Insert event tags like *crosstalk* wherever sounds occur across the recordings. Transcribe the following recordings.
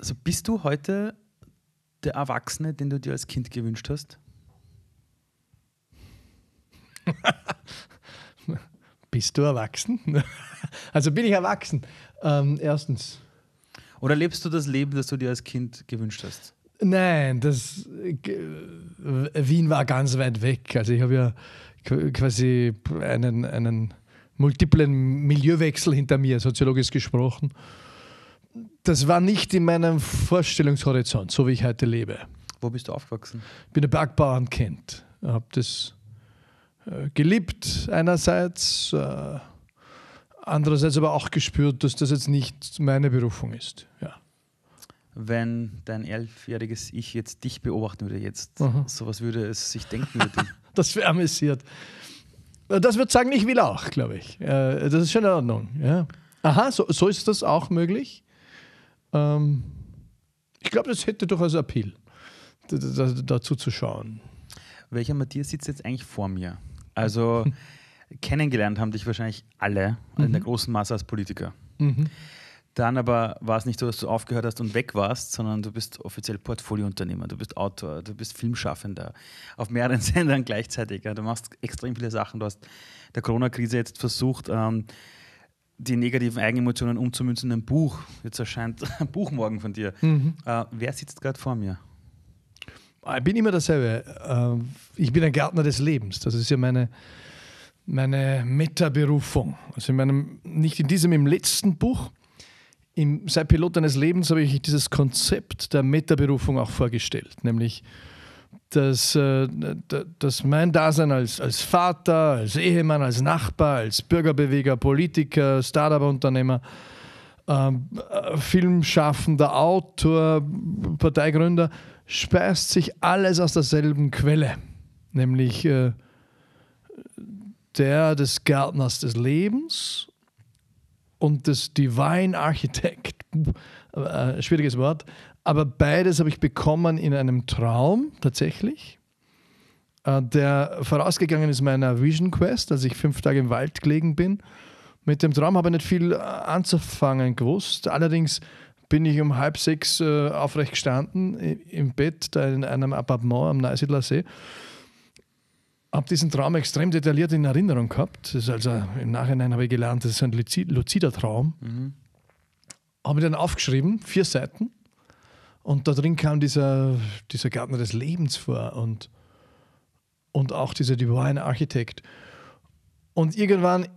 also bist du heute der Erwachsene, den du dir als Kind gewünscht hast? *laughs* bist du erwachsen? *laughs* also bin ich erwachsen. Ähm, erstens. Oder lebst du das Leben, das du dir als Kind gewünscht hast? Nein, das äh, Wien war ganz weit weg. Also ich habe ja quasi einen, einen multiplen Milieuwechsel hinter mir, soziologisch gesprochen das war nicht in meinem Vorstellungshorizont, so wie ich heute lebe. Wo bist du aufgewachsen? Ich bin ein Bergbauernkind. Ich Habe das äh, geliebt einerseits, äh, andererseits aber auch gespürt, dass das jetzt nicht meine Berufung ist. Ja. Wenn dein elfjähriges Ich jetzt dich beobachten würde, jetzt, mhm. so was würde es sich denken würde. *laughs* das wäre amüsiert. Das würde sagen, ich will auch, glaube ich. Äh, das ist schon in Ordnung. Ja. Aha, so, so ist das auch möglich. Ähm, ich glaube, das hätte durchaus Appeal, dazu zu schauen. Welcher Matthias sitzt jetzt eigentlich vor mir? Also *laughs* kennengelernt haben dich wahrscheinlich alle mhm. in der mhm. großen Masse als Politiker. Mhm. Dann aber war es nicht so, dass du aufgehört hast und weg warst, sondern du bist offiziell Portfoliounternehmer, du bist Autor, du bist Filmschaffender, auf mehreren *laughs* Sendern gleichzeitig. du machst extrem viele Sachen. Du hast der Corona-Krise jetzt versucht, ähm, die negativen Eigenemotionen umzumünzen in ein Buch. Jetzt erscheint *laughs* ein Buch morgen von dir. Mhm. Äh, wer sitzt gerade vor mir? Ah, ich bin immer dasselbe. Äh, ich bin ein Gärtner des Lebens. Das ist ja meine, meine Meta-Berufung. Also in meinem, nicht in diesem, im letzten Buch, im Sei Pilot deines Lebens, habe ich dieses Konzept der Meta-Berufung auch vorgestellt. Nämlich, dass, äh, dass mein Dasein als, als Vater, als Ehemann, als Nachbar, als Bürgerbeweger, Politiker, Startup-Unternehmer, ähm, äh, Filmschaffender, Autor, Parteigründer, speist sich alles aus derselben Quelle, nämlich äh, der des Gärtners des Lebens und des Divine Architect, äh, schwieriges Wort, aber beides habe ich bekommen in einem Traum tatsächlich, äh, der vorausgegangen ist meiner Vision Quest, als ich fünf Tage im Wald gelegen bin. Mit dem Traum habe ich nicht viel äh, anzufangen gewusst. Allerdings bin ich um halb sechs äh, aufrecht gestanden im Bett da in einem Appartement am Neusiedler See habe diesen Traum extrem detailliert in Erinnerung gehabt. also im Nachhinein habe ich gelernt, das ist ein luzider Traum. Mhm. Habe dann aufgeschrieben, vier Seiten, und da drin kam dieser, dieser Gärtner des Lebens vor und, und auch dieser Divine Architect. Und irgendwann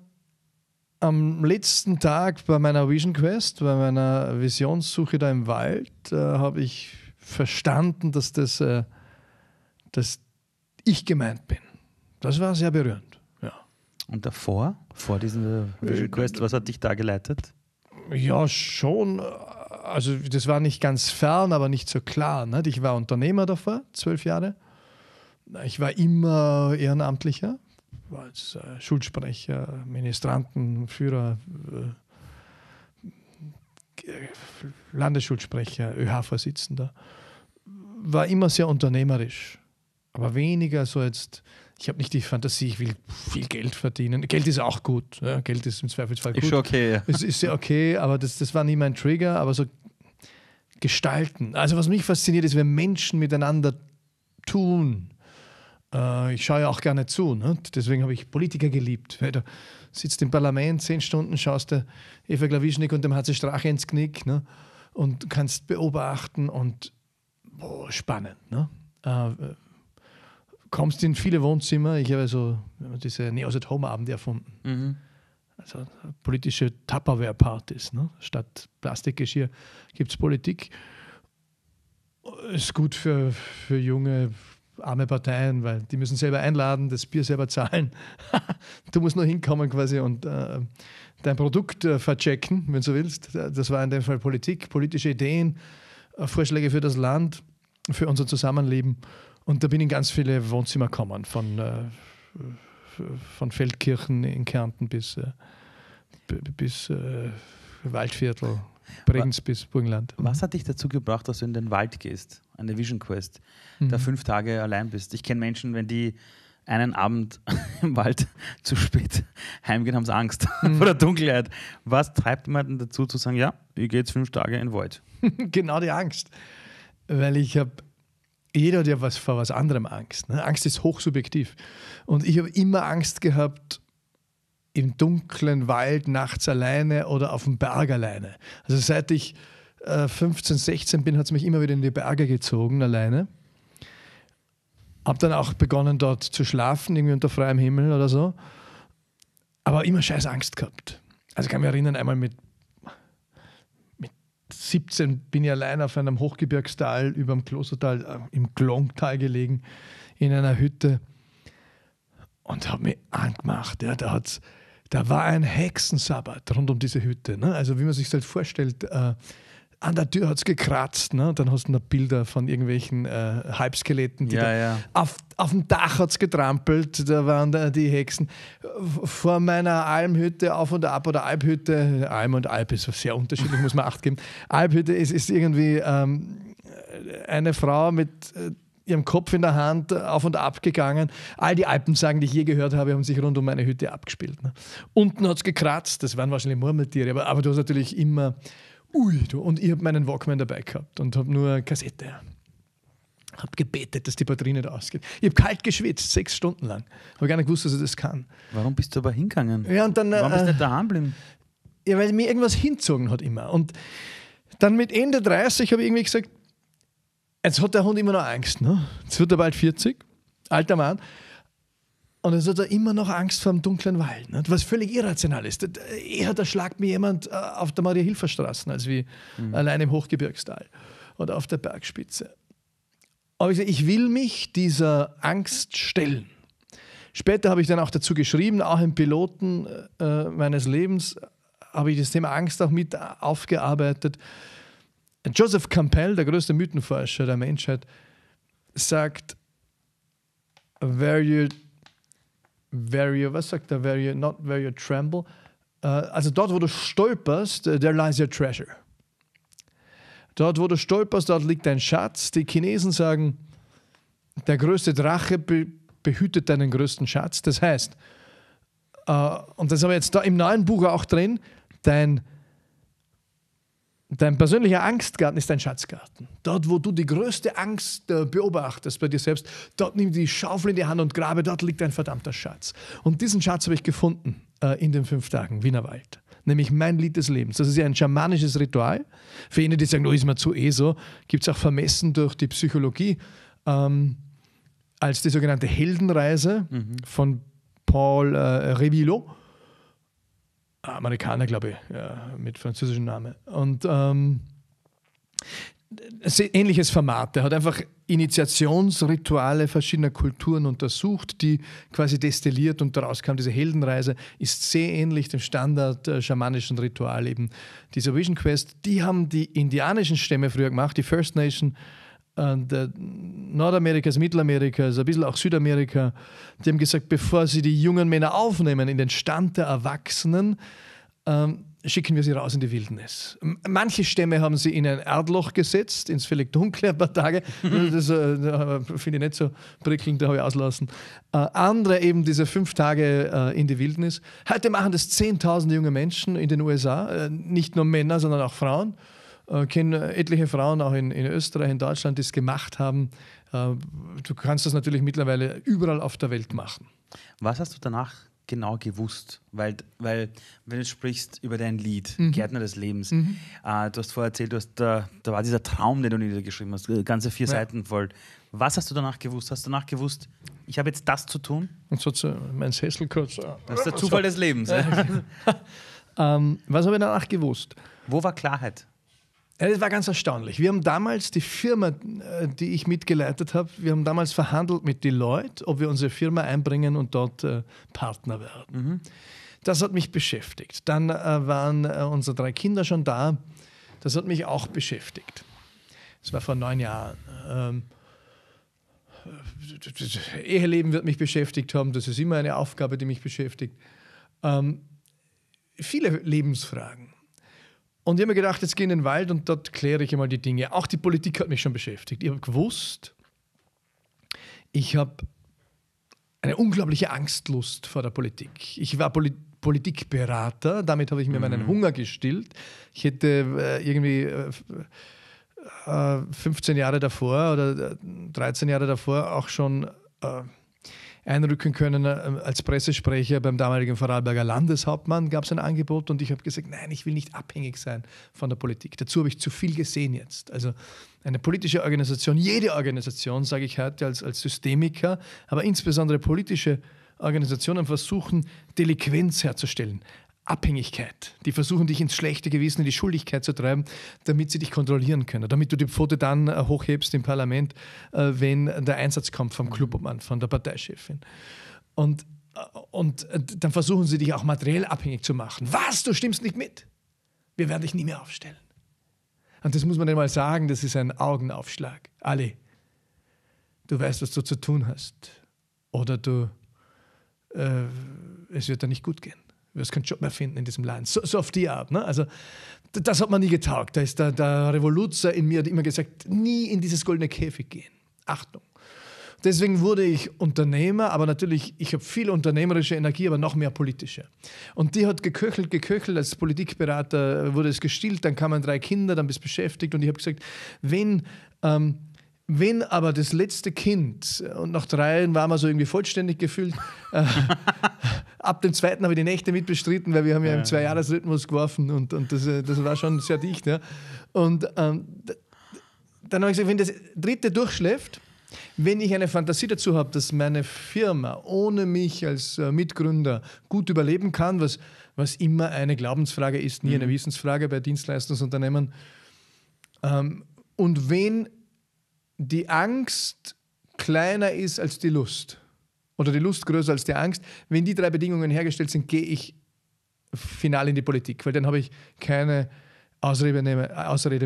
am letzten Tag bei meiner Vision Quest, bei meiner Visionssuche da im Wald, äh, habe ich verstanden, dass, das, äh, dass ich gemeint bin. Das war sehr berührend. Ja. Und davor, vor diesem Vision äh, Quest, was hat dich da geleitet? Ja, schon also das war nicht ganz fern, aber nicht so klar. Ne? Ich war Unternehmer davor, zwölf Jahre. Ich war immer Ehrenamtlicher, als äh, Schulsprecher, Ministranten, Führer, äh, äh, Landesschulsprecher, ÖH-Vorsitzender. War immer sehr unternehmerisch, aber weniger so jetzt ich habe nicht die Fantasie, ich will viel Geld verdienen. Geld ist auch gut. Ja, Geld ist im Zweifelsfall gut. Ist schon okay. Ja. Es ist ja okay, aber das, das war nie mein Trigger. Aber so gestalten. Also was mich fasziniert, ist, wenn Menschen miteinander tun. Äh, ich schaue ja auch gerne zu. Ne? Deswegen habe ich Politiker geliebt. du sitzt im Parlament zehn Stunden, schaust der Eva Klawischnik und dem HC Strache ins Knick ne? und kannst beobachten und boah, spannend. Ne? Äh, kommst in viele Wohnzimmer. Ich habe so diese Neos at Home Abende erfunden. Mhm. Also politische Tupperware-Partys. Ne? Statt Plastikgeschirr gibt es Politik. Ist gut für, für junge, arme Parteien, weil die müssen selber einladen, das Bier selber zahlen. *laughs* du musst nur hinkommen quasi und äh, dein Produkt äh, verchecken, wenn du willst. Das war in dem Fall Politik, politische Ideen, äh, Vorschläge für das Land, für unser Zusammenleben. Und da bin ich in ganz viele Wohnzimmer gekommen, von, äh, von Feldkirchen in Kärnten bis, äh, bis äh, Waldviertel, Bregenz bis Burgenland. Was mhm. hat dich dazu gebracht, dass du in den Wald gehst, an der Vision Quest, mhm. da fünf Tage allein bist? Ich kenne Menschen, wenn die einen Abend *laughs* im Wald zu spät heimgehen, haben sie Angst *laughs* mhm. vor der Dunkelheit. Was treibt jemanden dazu zu sagen, ja, ich gehe jetzt fünf Tage in den Wald? *laughs* genau die Angst. Weil ich habe jeder hat ja was, vor was anderem Angst. Ne? Angst ist hochsubjektiv. Und ich habe immer Angst gehabt, im dunklen Wald nachts alleine oder auf dem Berg alleine. Also seit ich äh, 15, 16 bin, hat es mich immer wieder in die Berge gezogen, alleine. Hab dann auch begonnen, dort zu schlafen, irgendwie unter freiem Himmel oder so. Aber immer scheiß Angst gehabt. Also ich kann mich erinnern, einmal mit 17 bin ich allein auf einem Hochgebirgstal über dem Klostertal äh, im Glongtal gelegen, in einer Hütte und habe mich angemacht. Ja, da, hat's, da war ein Hexensabbat rund um diese Hütte. Ne? Also wie man sich das halt vorstellt, äh, an der Tür hat es gekratzt. Ne? dann hast du noch Bilder von irgendwelchen äh, Halbskeletten. Die ja, da, ja. Auf, auf dem Dach hat es getrampelt, da waren da die Hexen. Vor meiner Almhütte, auf und ab oder Alphütte. Alm und Alp ist sehr unterschiedlich, muss man *laughs* acht geben. Alphütte ist, ist irgendwie ähm, eine Frau mit. Äh, ihrem Kopf in der Hand auf und ab gegangen. All die Alpensagen, die ich je gehört habe, haben sich rund um meine Hütte abgespielt. Ne? Unten hat es gekratzt, das waren wahrscheinlich Murmeltiere, aber, aber du hast natürlich immer Ui, du. Und ich habe meinen Walkman dabei gehabt und habe nur eine Kassette. Habe gebetet, dass die Batterie nicht ausgeht. Ich habe kalt geschwitzt, sechs Stunden lang. Habe gar nicht gewusst, dass ich das kann. Warum bist du aber hingegangen? Ja, und dann, Warum äh, bist du äh, nicht daheim geblieben? Ja, weil mir irgendwas hinzogen hat immer. Und dann mit Ende 30 habe ich irgendwie gesagt, jetzt hat der Hund immer noch Angst. Ne? Jetzt wird er bald 40, alter Mann. Und es hat er immer noch Angst vor dem dunklen Wald, nicht? was völlig irrational ist. Eher da schlagt mir jemand äh, auf der Maria-Hilfer-Straße als wie mhm. allein im Hochgebirgstal oder auf der Bergspitze. Aber ich, ich will mich dieser Angst stellen. Später habe ich dann auch dazu geschrieben, auch im Piloten äh, meines Lebens äh, habe ich das Thema Angst auch mit äh, aufgearbeitet. Joseph Campbell, der größte Mythenforscher der Menschheit, sagt, where you where you, was sagt er, where not where you tremble. Äh, also dort, wo du stolperst, äh, there lies your treasure. Dort, wo du stolperst, dort liegt dein Schatz. Die Chinesen sagen, der größte Drache be behütet deinen größten Schatz. Das heißt, äh, und das haben wir jetzt da im neuen Buch auch drin, dein Dein persönlicher Angstgarten ist dein Schatzgarten. Dort, wo du die größte Angst äh, beobachtest bei dir selbst, dort nimm die Schaufel in die Hand und grabe, dort liegt dein verdammter Schatz. Und diesen Schatz habe ich gefunden äh, in den fünf Tagen Wiener Wald. Nämlich mein Lied des Lebens. Das ist ja ein schamanisches Ritual. Für jene, die sagen, oh, ist mir zu eh so, gibt es auch vermessen durch die Psychologie ähm, als die sogenannte Heldenreise mhm. von Paul äh, Revilo Amerikaner, glaube ich, ja, mit französischem Namen. Und ähm, ähnliches Format. Er hat einfach Initiationsrituale verschiedener Kulturen untersucht, die quasi destilliert und daraus kam diese Heldenreise, ist sehr ähnlich dem Standard-schamanischen äh, Ritual eben dieser Vision Quest. Die haben die indianischen Stämme früher gemacht, die First Nation äh, Nordamerikas, Mittelamerikas, ein bisschen auch Südamerika, die haben gesagt, bevor sie die jungen Männer aufnehmen in den Stand der Erwachsenen, ähm, schicken wir sie raus in die Wildnis. Manche Stämme haben sie in ein Erdloch gesetzt, ins völlig dunkle ein paar Tage. Das äh, finde ich nicht so prickelnd, da habe ich auslassen. Äh, andere eben diese fünf Tage äh, in die Wildnis. Heute machen das zehntausende junge Menschen in den USA, äh, nicht nur Männer, sondern auch Frauen äh, kenne äh, etliche Frauen auch in, in Österreich, in Deutschland, die es gemacht haben. Äh, du kannst das natürlich mittlerweile überall auf der Welt machen. Was hast du danach genau gewusst? Weil, weil wenn du sprichst über dein Lied, mhm. Gärtner des Lebens, mhm. äh, du hast vorher erzählt, du hast, da, da war dieser Traum, den du niedergeschrieben hast, ganze vier ja. Seiten voll. Was hast du danach gewusst? Hast du danach gewusst, ich habe jetzt das zu tun? Und so zu, mein Sessel kurz. Äh, das ist der Zufall so. des Lebens. Ja. *laughs* ähm, was habe ich danach gewusst? Wo war Klarheit? Ja, das war ganz erstaunlich. Wir haben damals die Firma, äh, die ich mitgeleitet habe, wir haben damals verhandelt mit Deloitte, ob wir unsere Firma einbringen und dort äh, Partner werden. Mhm. Das hat mich beschäftigt. Dann äh, waren äh, unsere drei Kinder schon da. Das hat mich auch beschäftigt. Das war vor neun Jahren. Ähm, das äh, Eheleben wird mich beschäftigt haben. Das ist immer eine Aufgabe, die mich beschäftigt. Ähm, viele Lebensfragen. Und ich habe mir gedacht, jetzt gehe ich in den Wald und dort kläre ich einmal die Dinge. Auch die Politik hat mich schon beschäftigt. Ich habe gewusst, ich habe eine unglaubliche Angstlust vor der Politik. Ich war Poli Politikberater, damit habe ich mir mhm. meinen Hunger gestillt. Ich hätte äh, irgendwie äh, 15 äh, Jahre davor oder 13 äh, Jahre davor auch schon äh, einrücken können äh, als Pressesprecher beim damaligen Vorarlberger Landeshauptmann, gab es ein Angebot und ich habe gesagt, nein, ich will nicht abhängig sein von der Politik. Dazu habe ich zu viel gesehen jetzt. Also eine politische Organisation, jede Organisation, sage ich heute als, als Systemiker, aber insbesondere politische Organisationen versuchen, Delinquenz herzustellen, Abhängigkeit. Die versuchen dich ins schlechte Gewissen, in die Schuldigkeit zu treiben, damit sie dich kontrollieren können, damit du die Pfote dann äh, hochhebst im Parlament, äh, wenn der Einsatz kommt vom mhm. Clubobmann, von der Parteichefin. Und, äh, und dann versuchen sie dich auch materiell abhängig zu machen. Was? Du stimmst nicht mit? Wir werden dich nie mehr aufstellen. Und das muss man einmal sagen, das ist ein Augenaufschlag. Ali, du weißt, was du zu tun hast. Oder du, äh, es wird dir nicht gut gehen. Du wirst keinen Job mehr finden in diesem Land. So, so auf die Art. Ne? Also, das hat man nie getaugt. Da ist der, der Revoluzer in mir hat immer gesagt, nie in dieses goldene Käfig gehen. Achtung. Deswegen wurde ich Unternehmer, aber natürlich, ich habe viel unternehmerische Energie, aber noch mehr politische. Und die hat geköchelt, geköchelt, als Politikberater wurde es gestillt, dann kamen drei Kinder, dann bist du beschäftigt und ich habe gesagt, wenn ähm, wenn aber das letzte Kind, äh, und nach dreien waren wir so irgendwie vollständig gefühlt, äh, *laughs* ab dem zweiten habe ich die Nächte mitbestritten, weil wir haben ja, ja im Zwei-Jahres-Rhythmus geworfen und, und das, äh, das war schon sehr dicht. Ja. Und ähm, dann habe ich gesagt, wenn das dritte durchschläft, wenn ich eine Fantasie dazu habe, dass meine Firma ohne mich als Mitgründer gut überleben kann, was, was immer eine Glaubensfrage ist, nie mhm. eine Wissensfrage bei Dienstleistungsunternehmen, ähm, und wenn die Angst kleiner ist als die Lust oder die Lust größer als die Angst, wenn die drei Bedingungen hergestellt sind, gehe ich final in die Politik, weil dann habe ich keine Ausrede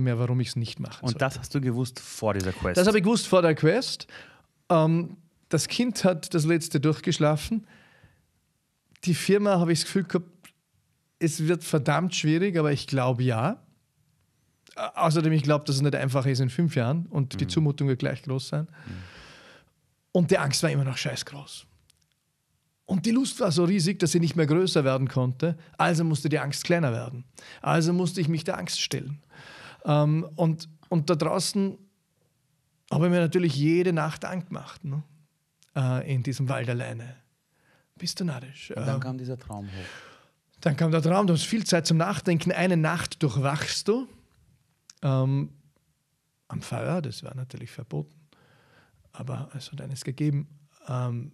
mehr, warum ich es nicht mache. Und sollte. das hast du gewusst vor dieser Quest? Das habe ich gewusst vor der Quest. Ähm, das Kind hat das letzte durchgeschlafen. Die Firma habe ich das Gefühl gehabt, es wird verdammt schwierig, aber ich glaube ja. Äh, außerdem, ich glaube, dass es nicht einfach ist in fünf Jahren und mhm. die Zumutung wird gleich groß sein. Mhm. Und die Angst war immer noch scheiß groß. Und die Lust war so riesig, dass sie nicht mehr größer werden konnte. Also musste die Angst kleiner werden. Also musste ich mich der Angst stellen. Ähm, und, und da draußen habe ich mir natürlich jede Nacht angemacht. Ne? Äh, in diesem Wald alleine. Bist du narrisch? Und dann äh, kam dieser Traum hoch. Dann kam der Traum, du hast viel Zeit zum Nachdenken. Eine Nacht durchwachst du ähm, am Feuer, das war natürlich verboten, aber es hat eines gegeben. Ähm,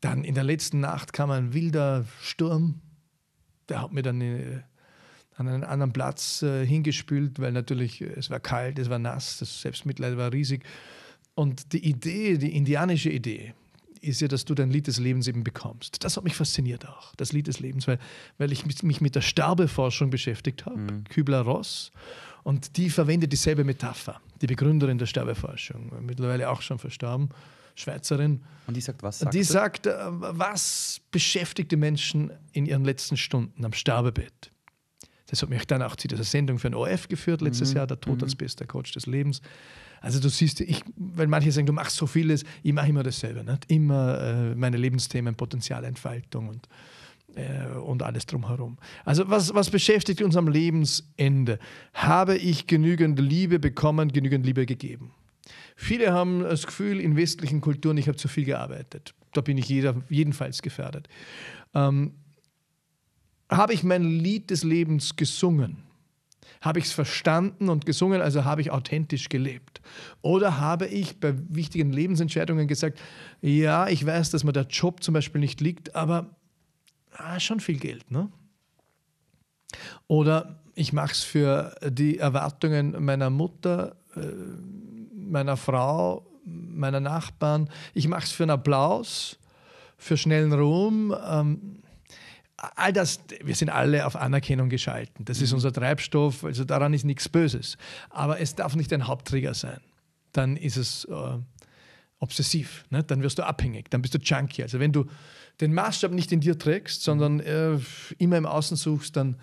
dann in der letzten Nacht kam ein wilder Sturm, der hat mir dann äh, an einen anderen Platz äh, hingespült, weil natürlich äh, es war kalt, es war nass, das Selbstmitleid war riesig. Und die Idee, die indianische Idee, ist ja, dass du dein Lied des Lebens eben bekommst. Das hat mich fasziniert auch, das Lied des Lebens, weil, weil ich mich mit der Sterbeforschung beschäftigt habe, mhm. Kübler-Ross. Und die verwendet dieselbe Metapher, die Begründerin der Sterbeforschung, mittlerweile auch schon verstorben, Schweizerin. Und die sagt was? Sagt die du? sagt, äh, was beschäftigt die Menschen in ihren letzten Stunden am Sterbebett? Das hat mich dann auch zu dieser Sendung für ein ORF geführt letztes mhm. Jahr, der Tod mhm. als bester Coach des Lebens. Also du siehst, ich, weil manche sagen, du machst so vieles, ich mache immer dasselbe. Nicht? Immer äh, meine Lebensthemen, Potenzialentfaltung und, äh, und alles drumherum. Also was, was beschäftigt uns am Lebensende? Habe ich genügend Liebe bekommen, genügend Liebe gegeben? Viele haben das Gefühl in westlichen Kulturen, ich habe zu viel gearbeitet. Da bin ich jeder, jedenfalls gefährdet. Ähm, habe ich mein Lied des Lebens gesungen? Habe ich es verstanden und gesungen, also habe ich authentisch gelebt? Oder habe ich bei wichtigen Lebensentscheidungen gesagt, ja, ich weiß, dass mir der Job zum Beispiel nicht liegt, aber ah, schon viel Geld, ne? Oder ich mache es für die Erwartungen meiner Mutter, äh, meiner Frau, meiner Nachbarn. Ich mache es für einen Applaus, für schnellen Ruhm. Ähm, all das, wir sind alle auf Anerkennung geschalten. Das ist mhm. unser Treibstoff, also daran ist nichts Böses. Aber es darf nicht ein Hauptträger sein. Dann ist es äh, obsessiv, ne? dann wirst du abhängig, dann bist du junkie. Also wenn du den Maßstab nicht in dir trägst, sondern äh, immer im Außen suchst, dann,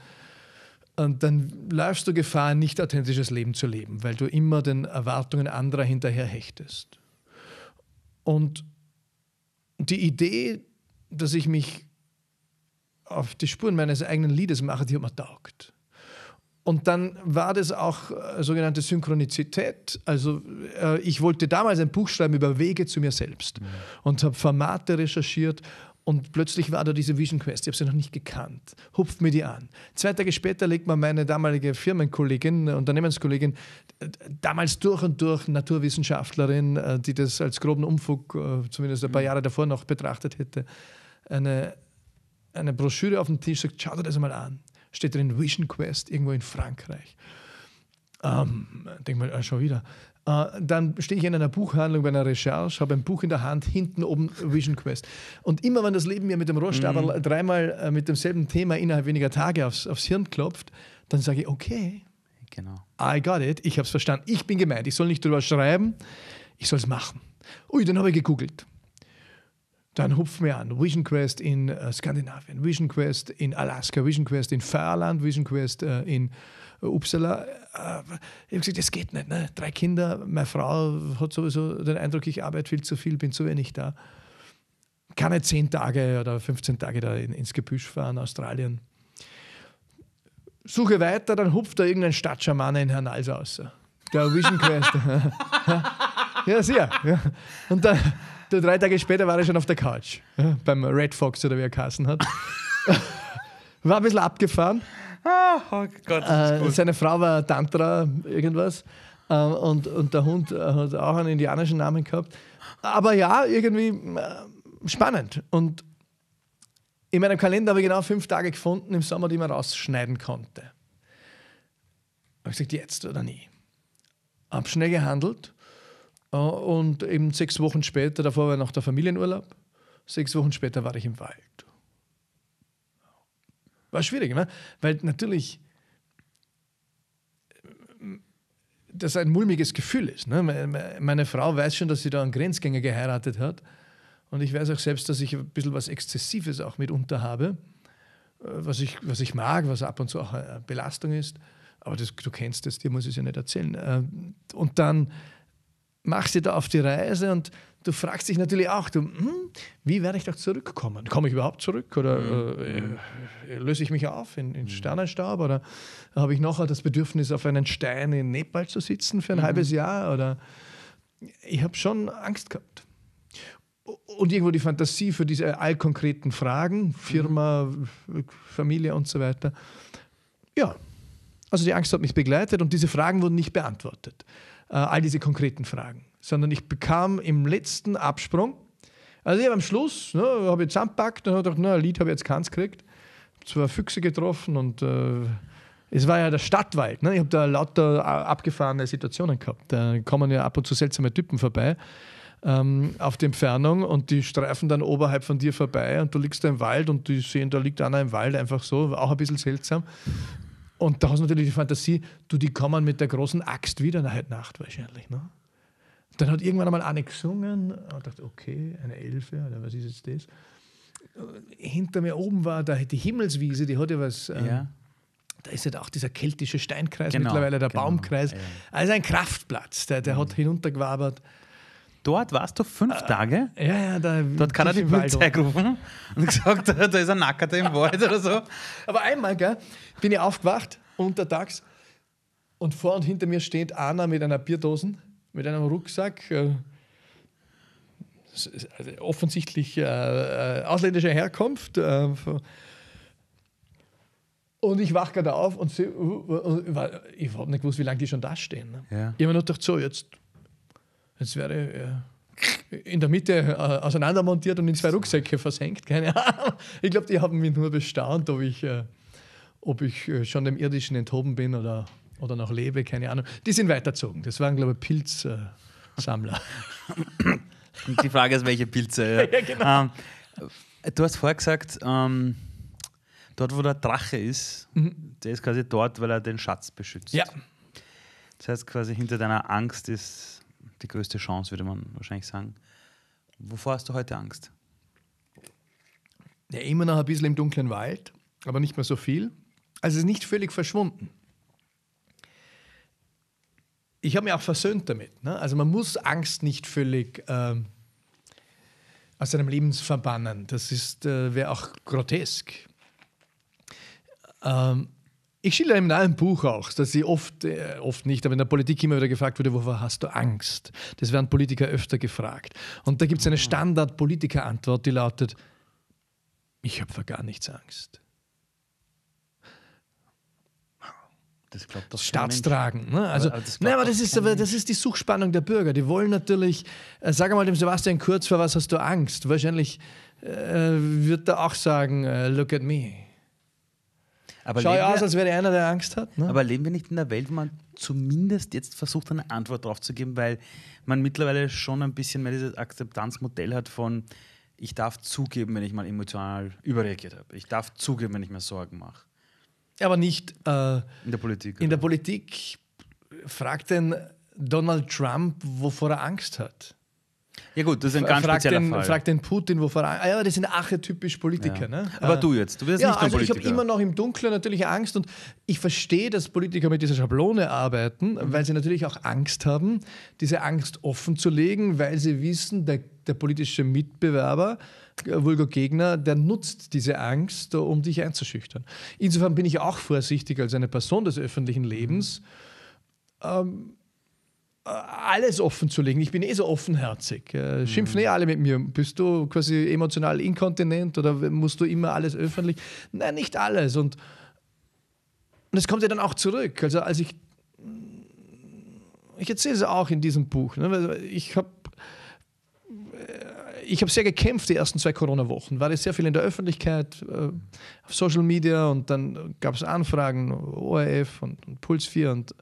äh, dann läufst du Gefahr, ein nicht authentisches Leben zu leben, weil du immer den Erwartungen anderer hinterher hechtest. Und die Idee, dass ich mich auf die Spuren meines eigenen Liedes mache, die immer taugt. Und dann war das auch äh, sogenannte Synchronizität. Also äh, ich wollte damals ein Buch schreiben über Wege zu mir selbst mhm. und habe Formate recherchiert und plötzlich war da diese Vision Quest. Ich habe sie noch nicht gekannt. Hupft mir die an. Zwei Tage später legt mir meine damalige Firmenkollegin, Unternehmenskollegin, äh, damals durch und durch Naturwissenschaftlerin, äh, die das als groben Umfug äh, zumindest ein paar mhm. Jahre davor noch betrachtet hätte, eine, eine Broschüre auf dem Tisch, sagt, schau dir das mal an. Steht drin Vision Quest, irgendwo in Frankreich. Ähm, denk mal, äh, schon wieder. Äh, dann stehe ich in einer Buchhandlung bei einer Recherche, habe ein Buch in der Hand, hinten oben Vision Quest. Und immer wenn das Leben mir mit dem Rohrstab mhm. dreimal äh, mit demselben Thema innerhalb weniger Tage aufs, aufs Hirn klopft, dann sage ich, okay, genau. I got it, ich habe es verstanden, ich bin gemeint, ich soll nicht drüber schreiben, ich soll es machen. Ui, dann habe ich gegoogelt dann hupfen wir an. Vision Quest in äh, Skandinavien, Vision Quest in Alaska, Vision Quest in Feierland, Vision Quest äh, in äh, Uppsala. Äh, ich habe gesagt, das geht nicht. Ne? Drei Kinder, meine Frau hat sowieso den Eindruck, ich arbeite viel zu viel, bin zu wenig da. Kann nicht zehn Tage oder 15 Tage da in, ins Gebüsch fahren, Australien. Suche weiter, dann hupft da irgendein Stadtschamane in Herrn Als aus. Der Vision Quest. *laughs* ja, sehr. Ja. Und dann, da drei Tage später war er schon auf der Couch. Ja, beim Red Fox oder wie er geheißen hat. *laughs* War ein bisschen abgefahren. Ah, oh, Gott, äh, seine Frau war Tantra, irgendwas. Äh, und, und der Hund äh, hat auch einen indianischen Namen gehabt. Aber ja, irgendwie äh, spannend. Und in meinem Kalender habe ich genau fünf Tage gefunden im Sommer, die man rausschneiden konnte. Habe ich gesagt, jetzt oder nie. Abschnee gehandelt. Äh, und eben sechs Wochen später, davor war noch der Familienurlaub, sechs Wochen später war ich im Wald. War schwierig, ne? weil natürlich äh, das ein mulmiges Gefühl ist. Ne? Meine Frau weiß schon, dass sie da einen Grenzgänger geheiratet hat. Und ich weiß auch selbst, dass ich ein bisschen was Exzessives auch mitunter habe, äh, was ich, was ich mag, was ab und zu auch eine Belastung ist aber das, du kennst es, dir muss ich es ja nicht erzählen. Äh, und dann machst du da auf die Reise und du fragst dich natürlich auch, du, hm, wie werde ich doch zurückkommen? Komme ich überhaupt zurück oder mhm. äh, äh löse ich mich auf in, in mhm. Sternenstaub oder habe ich noch das Bedürfnis, auf einen Stein in Nepal zu sitzen für ein mhm. halbes Jahr? Oder ich habe schon Angst gehabt. Und irgendwo die Fantasie für diese allkonkreten Fragen, Firma, mhm. Familie und so weiter. Ja, also die Angst hat mich begleitet und diese Fragen wurden nicht beantwortet, äh, all diese konkreten Fragen, sondern ich bekam im letzten Absprung, also ich habe am Schluss, ne, habe ich zusammengepackt und habe gedacht, na, ein Lied habe ich jetzt keins gekriegt, zwei Füchse getroffen und äh, es war ja der Stadtwald. Ne? Ich habe da lauter äh, abgefahrene Situationen gehabt. Da kommen ja ab und zu seltsame Typen vorbei ähm, auf die Entfernung und die streifen dann oberhalb von dir vorbei und du liegst da im Wald und die sehen, da liegt einer im Wald einfach so, auch ein bisschen seltsam. Und da hast du natürlich die Fantasie, du, die kommen mit der großen Axt wieder heute Nacht wahrscheinlich. Ne? Dann hat irgendwann einmal eine gesungen und dachte, okay, eine Elfe oder was ist jetzt das? Hinter mir oben war da die Himmelswiese, die hatte was. Ähm, ja. Da ist halt auch dieser keltische Steinkreis genau, mittlerweile, der genau, Baumkreis. Ja. Also ein Kraftplatz, der, der mhm. hat hinuntergewabert. Dort warst du fünf äh, Tage. Ja, ja, da. Dort kann er die Polizei rufen und gesagt, *laughs* da ist ein Nackerter im Wald oder so. Aber einmal, gell, bin ich aufgewacht untertags und vor und hinter mir steht Anna mit einer Bierdose, mit einem Rucksack. Äh, also offensichtlich äh, äh, ausländischer Herkunft. Äh, und ich wache gerade auf und seh, ich habe nicht gewusst, wie lange die schon da stehen. Ne? Ja. Ich habe mir nur gedacht, so, jetzt es wäre äh, in der Mitte äh, auseinandermontiert und in zwei Rucksäcke versenkt. Keine Ahnung. Ich glaube, die haben mich nur bestaunt, ob ich, äh, ob ich äh, schon dem Irdischen enthoben bin oder, oder noch lebe. Keine Ahnung. Die sind weitergezogen. Das waren, glaube ich, Pilzsammler. *laughs* die Frage ist, welche Pilze. Ja. *laughs* ja genau. ähm, du hast vorher gesagt, ähm, dort, wo der Drache ist, mhm. der ist quasi dort, weil er den Schatz beschützt. Ja. Das heißt quasi, hinter deiner Angst ist die größte Chance, würde man wahrscheinlich sagen. Wovor hast du heute Angst? Ja, immer noch ein bisschen im dunklen Wald, aber nicht mehr so viel. Also es ist nicht völlig verschwunden. Ich habe mich auch versöhnt damit. Ne? Also man muss Angst nicht völlig äh, aus seinem Leben verbannen. Das äh, wäre auch grotesk. Ähm, ich schildere im neuen Buch auch, dass sie oft, äh, oft nicht, aber in der Politik immer wieder gefragt wurde, wovor hast du Angst? Das werden Politiker öfter gefragt. Und da gibt es eine mhm. Standard-Politiker-Antwort, die lautet, ich habe vor gar nichts Angst. Das glaubt doch Staatstragen. Ne? Also, ne, aber, aber das, nein, aber das, ist, aber das ist die Suchspannung der Bürger. Die wollen natürlich, äh, sag mal dem Sebastian Kurz, vor was hast du Angst? Wahrscheinlich äh, wird er auch sagen, äh, look at me. Aber Schau ja aus, als wäre einer, der Angst hat. Ne? Aber leben wir nicht in einer Welt, wo man zumindest jetzt versucht, eine Antwort drauf zu geben, weil man mittlerweile schon ein bisschen mehr dieses Akzeptanzmodell hat von ich darf zugeben, wenn ich mal emotional überreagiert habe. Ich darf zugeben, wenn ich mir Sorgen mache. Aber nicht äh, in der Politik. In oder? der Politik fragt denn Donald Trump, wovor er Angst hat. Ja gut, das sind ein ganz frag spezieller den, Fall. Frag den Putin, wovor ah, ja, das sind archetypisch Politiker. Ja. Ne? Aber äh, du jetzt, du wirst ja, nicht nur also Politiker. Ich habe immer noch im Dunkeln natürlich Angst und ich verstehe, dass Politiker mit dieser Schablone arbeiten, mhm. weil sie natürlich auch Angst haben, diese Angst offen zu legen, weil sie wissen, der, der politische Mitbewerber, äh, vulgo Gegner, der nutzt diese Angst, äh, um dich einzuschüchtern. Insofern bin ich auch vorsichtig als eine Person des öffentlichen Lebens. Mhm. Ähm, äh, alles offen zu legen. Ich bin eh so offenherzig. Äh, schimpfen eh mhm. alle mit mir. Bist du quasi emotional inkontinent oder musst du immer alles öffentlich? Nein, nicht alles. Und, es kommt ja dann auch zurück. Also als ich, ich erzähle es auch in diesem Buch. Ne? Ich habe äh, ich habe sehr gekämpft die ersten zwei Corona-Wochen, war ich sehr viel in der Öffentlichkeit, äh, auf Social Media und dann gab es Anfragen, ORF und, und Puls 4 und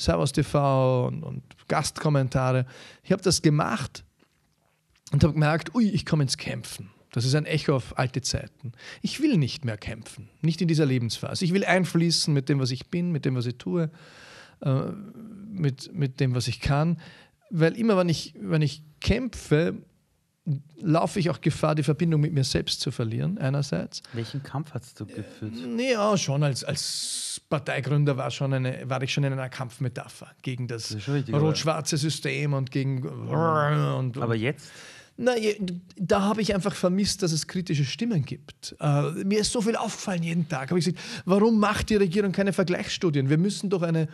Servus TV und, und Gastkommentare. Ich habe das gemacht und habe gemerkt, ui, ich komme ins Kämpfen. Das ist ein Echo auf alte Zeiten. Ich will nicht mehr kämpfen, nicht in dieser Lebensphase. Ich will einfließen mit dem, was ich bin, mit dem, was ich tue, äh, mit, mit dem, was ich kann. Weil immer, wenn ich, wenn ich kämpfe, laufe ich auch Gefahr, die Verbindung mit mir selbst zu verlieren, einerseits. Welchen Kampf hast du geführt? Ähm, ja, schon als, als Parteigründer war, schon eine, war ich schon in einer Kampfmetapher gegen das, das rot-schwarze System und gegen. und Aber jetzt? Na, da habe ich einfach vermisst, dass es kritische Stimmen gibt. Äh, mir ist so viel aufgefallen jeden Tag. Habe ich gesagt, warum macht die Regierung keine Vergleichsstudien? Wir müssen doch eine,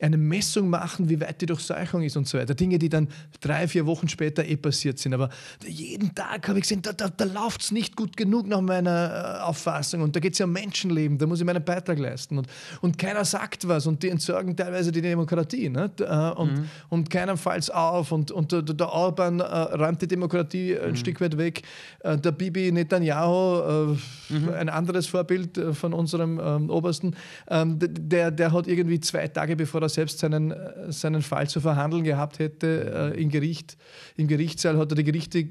eine Messung machen, wie weit die Durchseuchung ist und so weiter. Dinge, die dann drei, vier Wochen später eh passiert sind. Aber jeden Tag habe ich gesehen, da, da, da läuft es nicht gut genug nach meiner äh, Auffassung. Und da geht es ja um Menschenleben, da muss ich meinen Beitrag leisten. Und, und keiner sagt was und die entsorgen teilweise die Demokratie. Nicht? Ne? Äh, und, mhm. und keiner fällt auf. Und, und der, der Orban äh, räumt die Demokratie ein mhm. Stück weit weg. Äh, der Bibi Netanyahu, äh, mhm. ein anderes Vorbild von unserem ähm, Obersten, ähm, der, der hat irgendwie zwei Tage bevor oder selbst seinen, äh, seinen Fall zu verhandeln gehabt hätte äh, im Gericht. Im Gerichtssaal hat er die Gerichte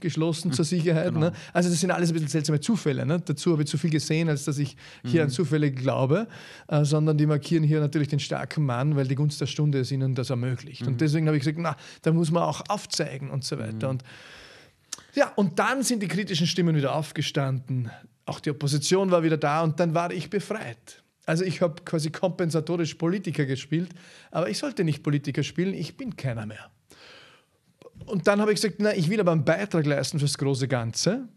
geschlossen zur hm, Sicherheit. Genau. Ne? Also das sind alles ein bisschen seltsame Zufälle. Ne? Dazu habe ich zu viel gesehen, als dass ich hier mhm. an hm. Zufälle glaube, äh, sondern die markieren hier natürlich den starken Mann, weil die Gunst der Stunde es ihnen das ermöglicht. Mhm. Und deswegen habe ich gesagt, na, da muss man auch aufzeigen und so weiter. Mhm. Und ja, und dann sind die kritischen Stimmen wieder aufgestanden. Auch die Opposition war wieder da und dann war ich befreit. Also ich habe quasi kompensatorisch Politiker gespielt, aber ich sollte nicht Politiker spielen, ich bin keiner mehr. Und dann habe ich gesagt, na, ich will aber einen Beitrag leisten fürs große Ganze.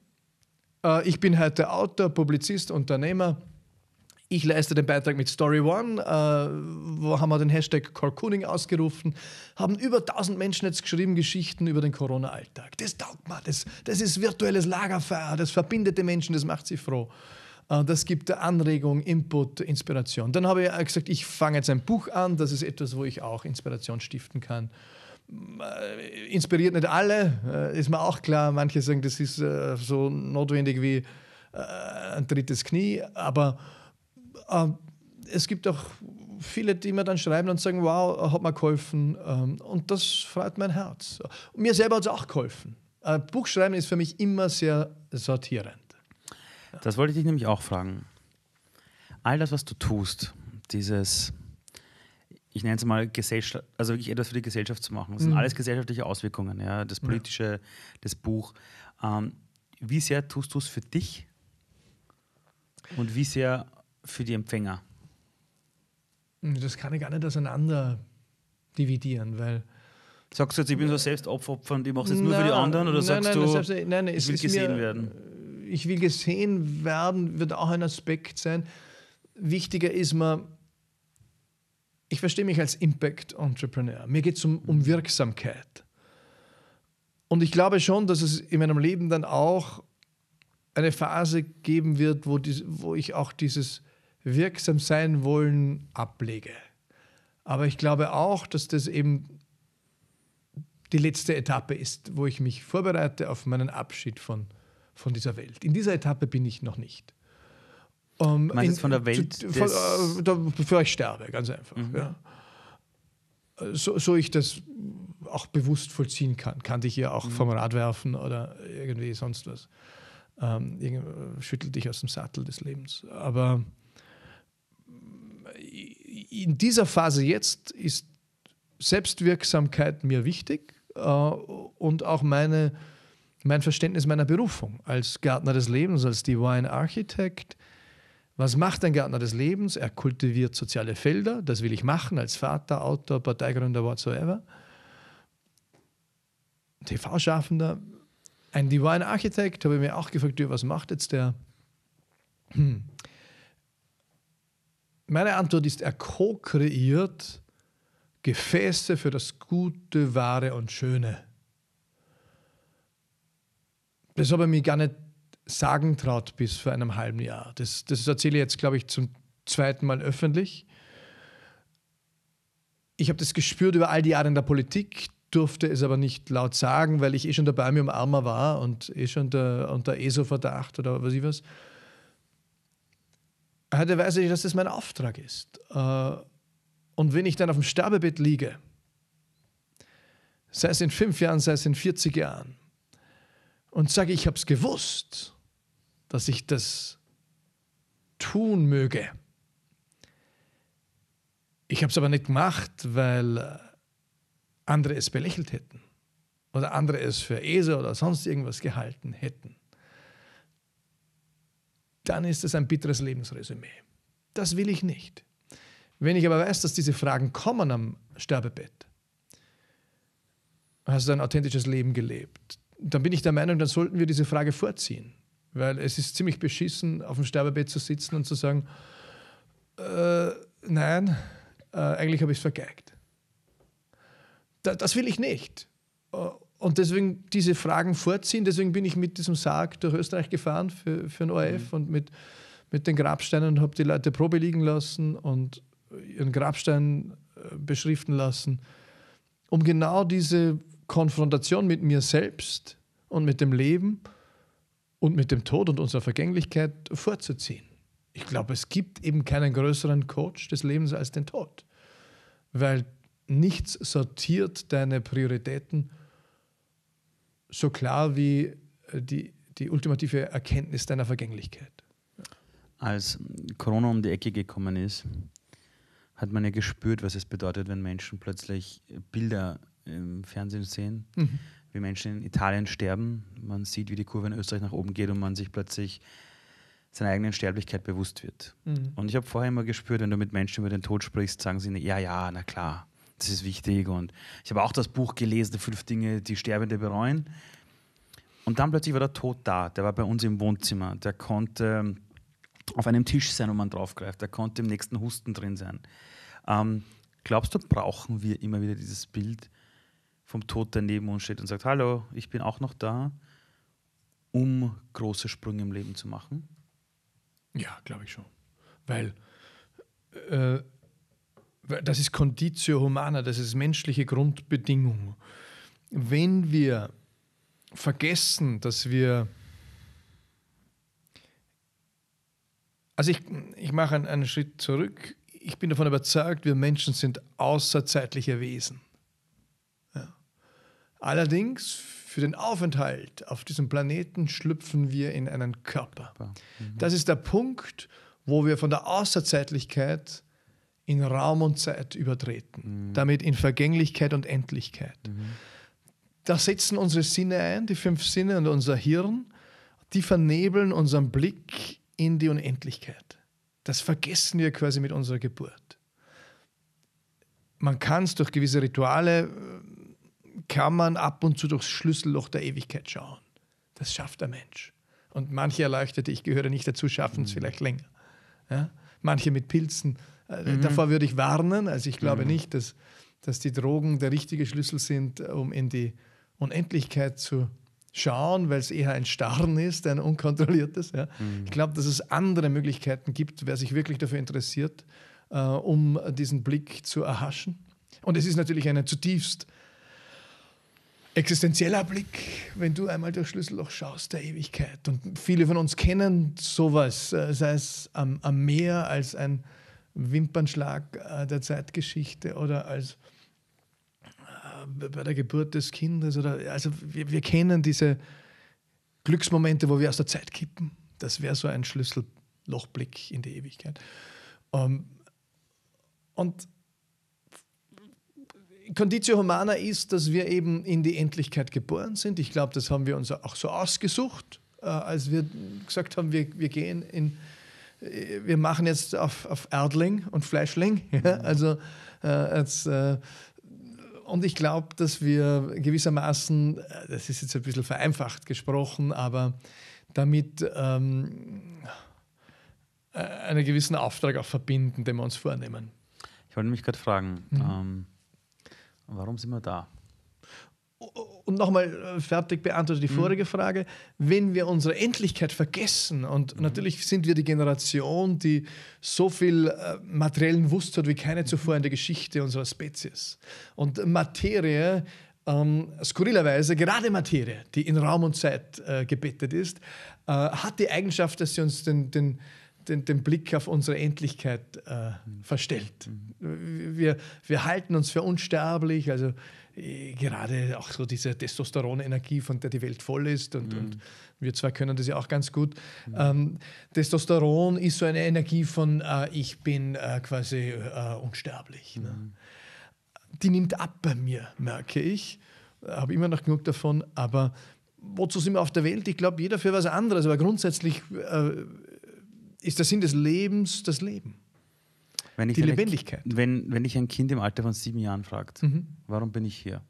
Äh, ich bin heute Autor, Publizist, Unternehmer. Ich leiste den Beitrag mit Story One, äh, wo haben wir den Hashtag Corcooning ausgerufen, haben über 1000 Menschen jetzt geschrieben Geschichten über den Corona-Alltag. Das taugt mir, das, das ist virtuelles Lagerfeuer, das verbindet die Menschen, das macht sie froh. Äh, das gibt Anregung, Input, Inspiration. Dann habe ich gesagt, ich fange jetzt ein Buch an. Das ist etwas, wo ich auch Inspiration stiften kann äh, inspiriert nicht alle, äh, ist mir auch klar. Manche sagen, das ist so notwendig wie ein drittes Knie, aber es gibt auch viele, die mir dann schreiben und sagen, wow, hat mir geholfen ähm, und das freut mein Herz. mir selber hat es auch geholfen. Buchschreiben ist für mich immer sehr sortierend. Das wollte ich dich nämlich auch fragen. All das, was du tust, dieses, ich nenne es mal Gesellschaft, also wirklich etwas für die Gesellschaft zu machen, das mhm. sind alles gesellschaftliche Auswirkungen, ja, das politische, ja. das Buch. Ähm, wie sehr tust du es für dich und wie sehr für die Empfänger? Das kann ich gar nicht auseinander dividieren, weil Sagst du jetzt, ich bin so selbst Opfer und ich mache es jetzt nein, nur für die anderen oder nein, sagst nein, du, nein, ich will gesehen werden? ich will gesehen werden, wird auch ein Aspekt sein. Wichtiger ist mir, ich verstehe mich als Impact-Entrepreneur. Mir geht es um, um Wirksamkeit. Und ich glaube schon, dass es in meinem Leben dann auch eine Phase geben wird, wo, dies, wo ich auch dieses wirksam sein wollen ablege. Aber ich glaube auch, dass das eben die letzte Etappe ist, wo ich mich vorbereite auf meinen Abschied von von dieser Welt. In dieser Etappe bin ich noch nicht. Ähm, Meinst du von der äh, Welt? Zu, von, äh, bevor ich sterbe, ganz einfach. Mhm. Ja. Äh, so, so, ich das auch bewusst vollziehen kann, Kann dich ja auch mhm. vom Rad werfen oder irgendwie sonst was. Ähm, schüttelt dich aus dem Sattel des Lebens. Aber äh, in dieser Phase jetzt ist Selbstwirksamkeit mir wichtig äh, und auch meine mein Verständnis meiner Berufung als Gärtner des Lebens, als Divine Architect. Was macht ein Gärtner des Lebens? Er kultiviert soziale Felder, das will ich machen als Vater, Autor, Parteigründer, whatsoever. TV-Schaffender, ein Divine Architect, habe ich mir auch gefragt, was macht jetzt der? Hm. Meine Antwort ist, er co-kreiert Gefäße für das Gute, Wahre und Schöne das habe ich mir gar nicht sagen traut bis vor einem halben Jahr. Das, das erzähle ich jetzt, glaube ich, zum zweiten Mal öffentlich. Ich habe das gespürt über all die Jahre in der Politik, durfte es aber nicht laut sagen, weil ich eh schon dabei mir um Armer war und eh schon der, unter ESO-Verdacht oder was ich was. Heute weiß ich, dass das mein Auftrag ist. Äh, und wenn ich dann auf dem Sterbebett liege, sei es in fünf Jahren, sei es in 40 Jahren, und sage, ich habe es gewusst, dass ich das tun möge. Ich habe es aber nicht gemacht, weil äh, andere es belächelt hätten oder andere es für Ese oder sonst irgendwas gehalten hätten. Dann ist es ein bitteres Lebensresümee. Das will ich nicht. Wenn ich aber weiß, dass diese Fragen kommen am Sterbebett, hast du ein authentisches Leben gelebt, dann bin ich der Meinung, dann sollten wir diese Frage vorziehen. Weil es ist ziemlich beschissen, auf dem Sterbebett zu sitzen und zu sagen, äh, nein, äh, eigentlich habe ich es vergeigt. Da, das will ich nicht. Äh, und deswegen diese Fragen vorziehen, deswegen bin ich mit diesem Sarg durch Österreich gefahren für, für den ORF mhm. und mit, mit den Grabsteinen und habe die Leute Probe liegen lassen und ihren Grabstein äh, beschriften lassen, um genau diese Konfrontation mit mir selbst und mit dem Leben und mit dem Tod und unserer Vergänglichkeit vorzuziehen. Ich glaube, es gibt eben keinen größeren Coach des Lebens als den Tod, weil nichts sortiert deine Prioritäten so klar wie äh, die, die ultimative Erkenntnis deiner Vergänglichkeit. Als Corona um die Ecke gekommen ist, hat man ja gespürt, was es bedeutet, wenn Menschen plötzlich Bilder im Fernsehen sehen, mhm. wie Menschen in Italien sterben. Man sieht, wie die Kurve in Österreich nach oben geht und man sich plötzlich seiner eigenen Sterblichkeit bewusst wird. Mhm. Und ich habe vorher immer gespürt, wenn du mit Menschen über den Tod sprichst, sagen sie, ja, ja, na klar, das ist wichtig. Und ich habe auch das Buch gelesen, Fünf Dinge, die Sterbende bereuen. Und dann plötzlich war der Tod da. Der war bei uns im Wohnzimmer. Der konnte auf einem Tisch sein, wo man draufgreift. Der konnte im nächsten Husten drin sein. Ähm, glaubst du, brauchen wir immer wieder dieses Bild vom Tod, der neben uns steht und sagt, hallo, ich bin auch noch da, um große Sprünge im Leben zu machen? Ja, glaube ich schon. Weil äh, das ist Conditio Humana, das ist menschliche Grundbedingung. Wenn wir vergessen, dass wir Also ich, ich mache einen, einen, Schritt zurück. Ich bin davon überzeugt, wir Menschen sind außerzeitliche Wesen. Allerdings, für den Aufenthalt auf diesem Planeten schlüpfen wir in einen Körper. Mhm. Das ist der Punkt, wo wir von der Außerzeitlichkeit in Raum und Zeit übertreten, mhm. damit in Vergänglichkeit und Endlichkeit. Mhm. Da setzen unsere Sinne ein, die fünf Sinne und unser Hirn, die vernebeln unseren Blick in die Unendlichkeit. Das vergessen wir quasi mit unserer Geburt. Man kann es durch gewisse Rituale äh, kann man ab und zu durchs Schlüsselloch der Ewigkeit schauen. Das schafft der Mensch. Und manche Erleuchtete, ich gehöre nicht dazu, schaffen es mhm. vielleicht länger. Ja? Manche mit Pilzen, äh, mhm. davor würde ich warnen. Also ich glaube mhm. nicht, dass, dass die Drogen der richtige Schlüssel sind, um in die Unendlichkeit zu schauen, weil es eher ein Starren ist, ein unkontrolliertes. Ja? Mhm. Ich glaube, dass es andere Möglichkeiten gibt, wer sich wirklich dafür interessiert, äh, um diesen Blick zu erhaschen. Und es ist natürlich eine zutiefst existenzieller Blick, wenn du einmal durch Schlüsselloch schaust, der Ewigkeit. Und viele von uns kennen sowas, äh, sei es am, am Meer als ein Wimpernschlag äh, der Zeitgeschichte oder als äh, bei der Geburt des Kindes. Oder, also wir, wir kennen diese Glücksmomente, wo wir aus der Zeit kippen. Das wäre so ein Schlüssellochblick in die Ewigkeit. Ähm, und Conditio Humana ist, dass wir eben in die Endlichkeit geboren sind. Ich glaube, das haben wir uns auch so ausgesucht, äh, als wir gesagt haben, wir, wir gehen in, äh, wir machen jetzt auf, auf Erdling und Fleischling. *laughs* Ja? Mhm. Also äh, als, äh, und ich glaube, dass wir gewissermaßen, äh, das ist jetzt ein bisschen vereinfacht gesprochen, aber damit ähm, äh, einen gewissen Auftrag auch verbinden, den wir uns vornehmen. Ich wollte mich gerade fragen, mhm. ähm Warum sind wir da? Und nochmal äh, fertig beantwortet die mhm. vorige mhm. Frage. Wenn wir unsere Endlichkeit vergessen, und mhm. natürlich sind wir die Generation, die so viel äh, materiellen Wust hat wie keine mhm. zuvor in der Geschichte unserer Spezies. Und Materie, ähm, skurrilerweise, gerade Materie, die in Raum und Zeit äh, gebettet ist, äh, hat die Eigenschaft, dass sie uns den, den den, den Blick auf unsere Endlichkeit äh, mhm. verstellt. Mhm. Wir, wir halten uns für unsterblich, also äh, gerade auch so diese Testosteron-Energie, von der die Welt voll ist und, mhm. und wir zwei können das ja auch ganz gut. Mhm. Ähm, Testosteron ist so eine Energie von äh, ich bin äh, quasi äh, unsterblich. Ne? Die nimmt ab bei mir, merke ich. Habe immer noch genug davon, aber wozu sind wir auf der Welt? Ich glaube, jeder für was anderes, aber grundsätzlich äh, ist der Sinn des Lebens das Leben. Wenn die Lebendigkeit. Eine, wenn, wenn ich ein Kind im Alter von sieben Jahren fragt, mhm. warum bin ich hier?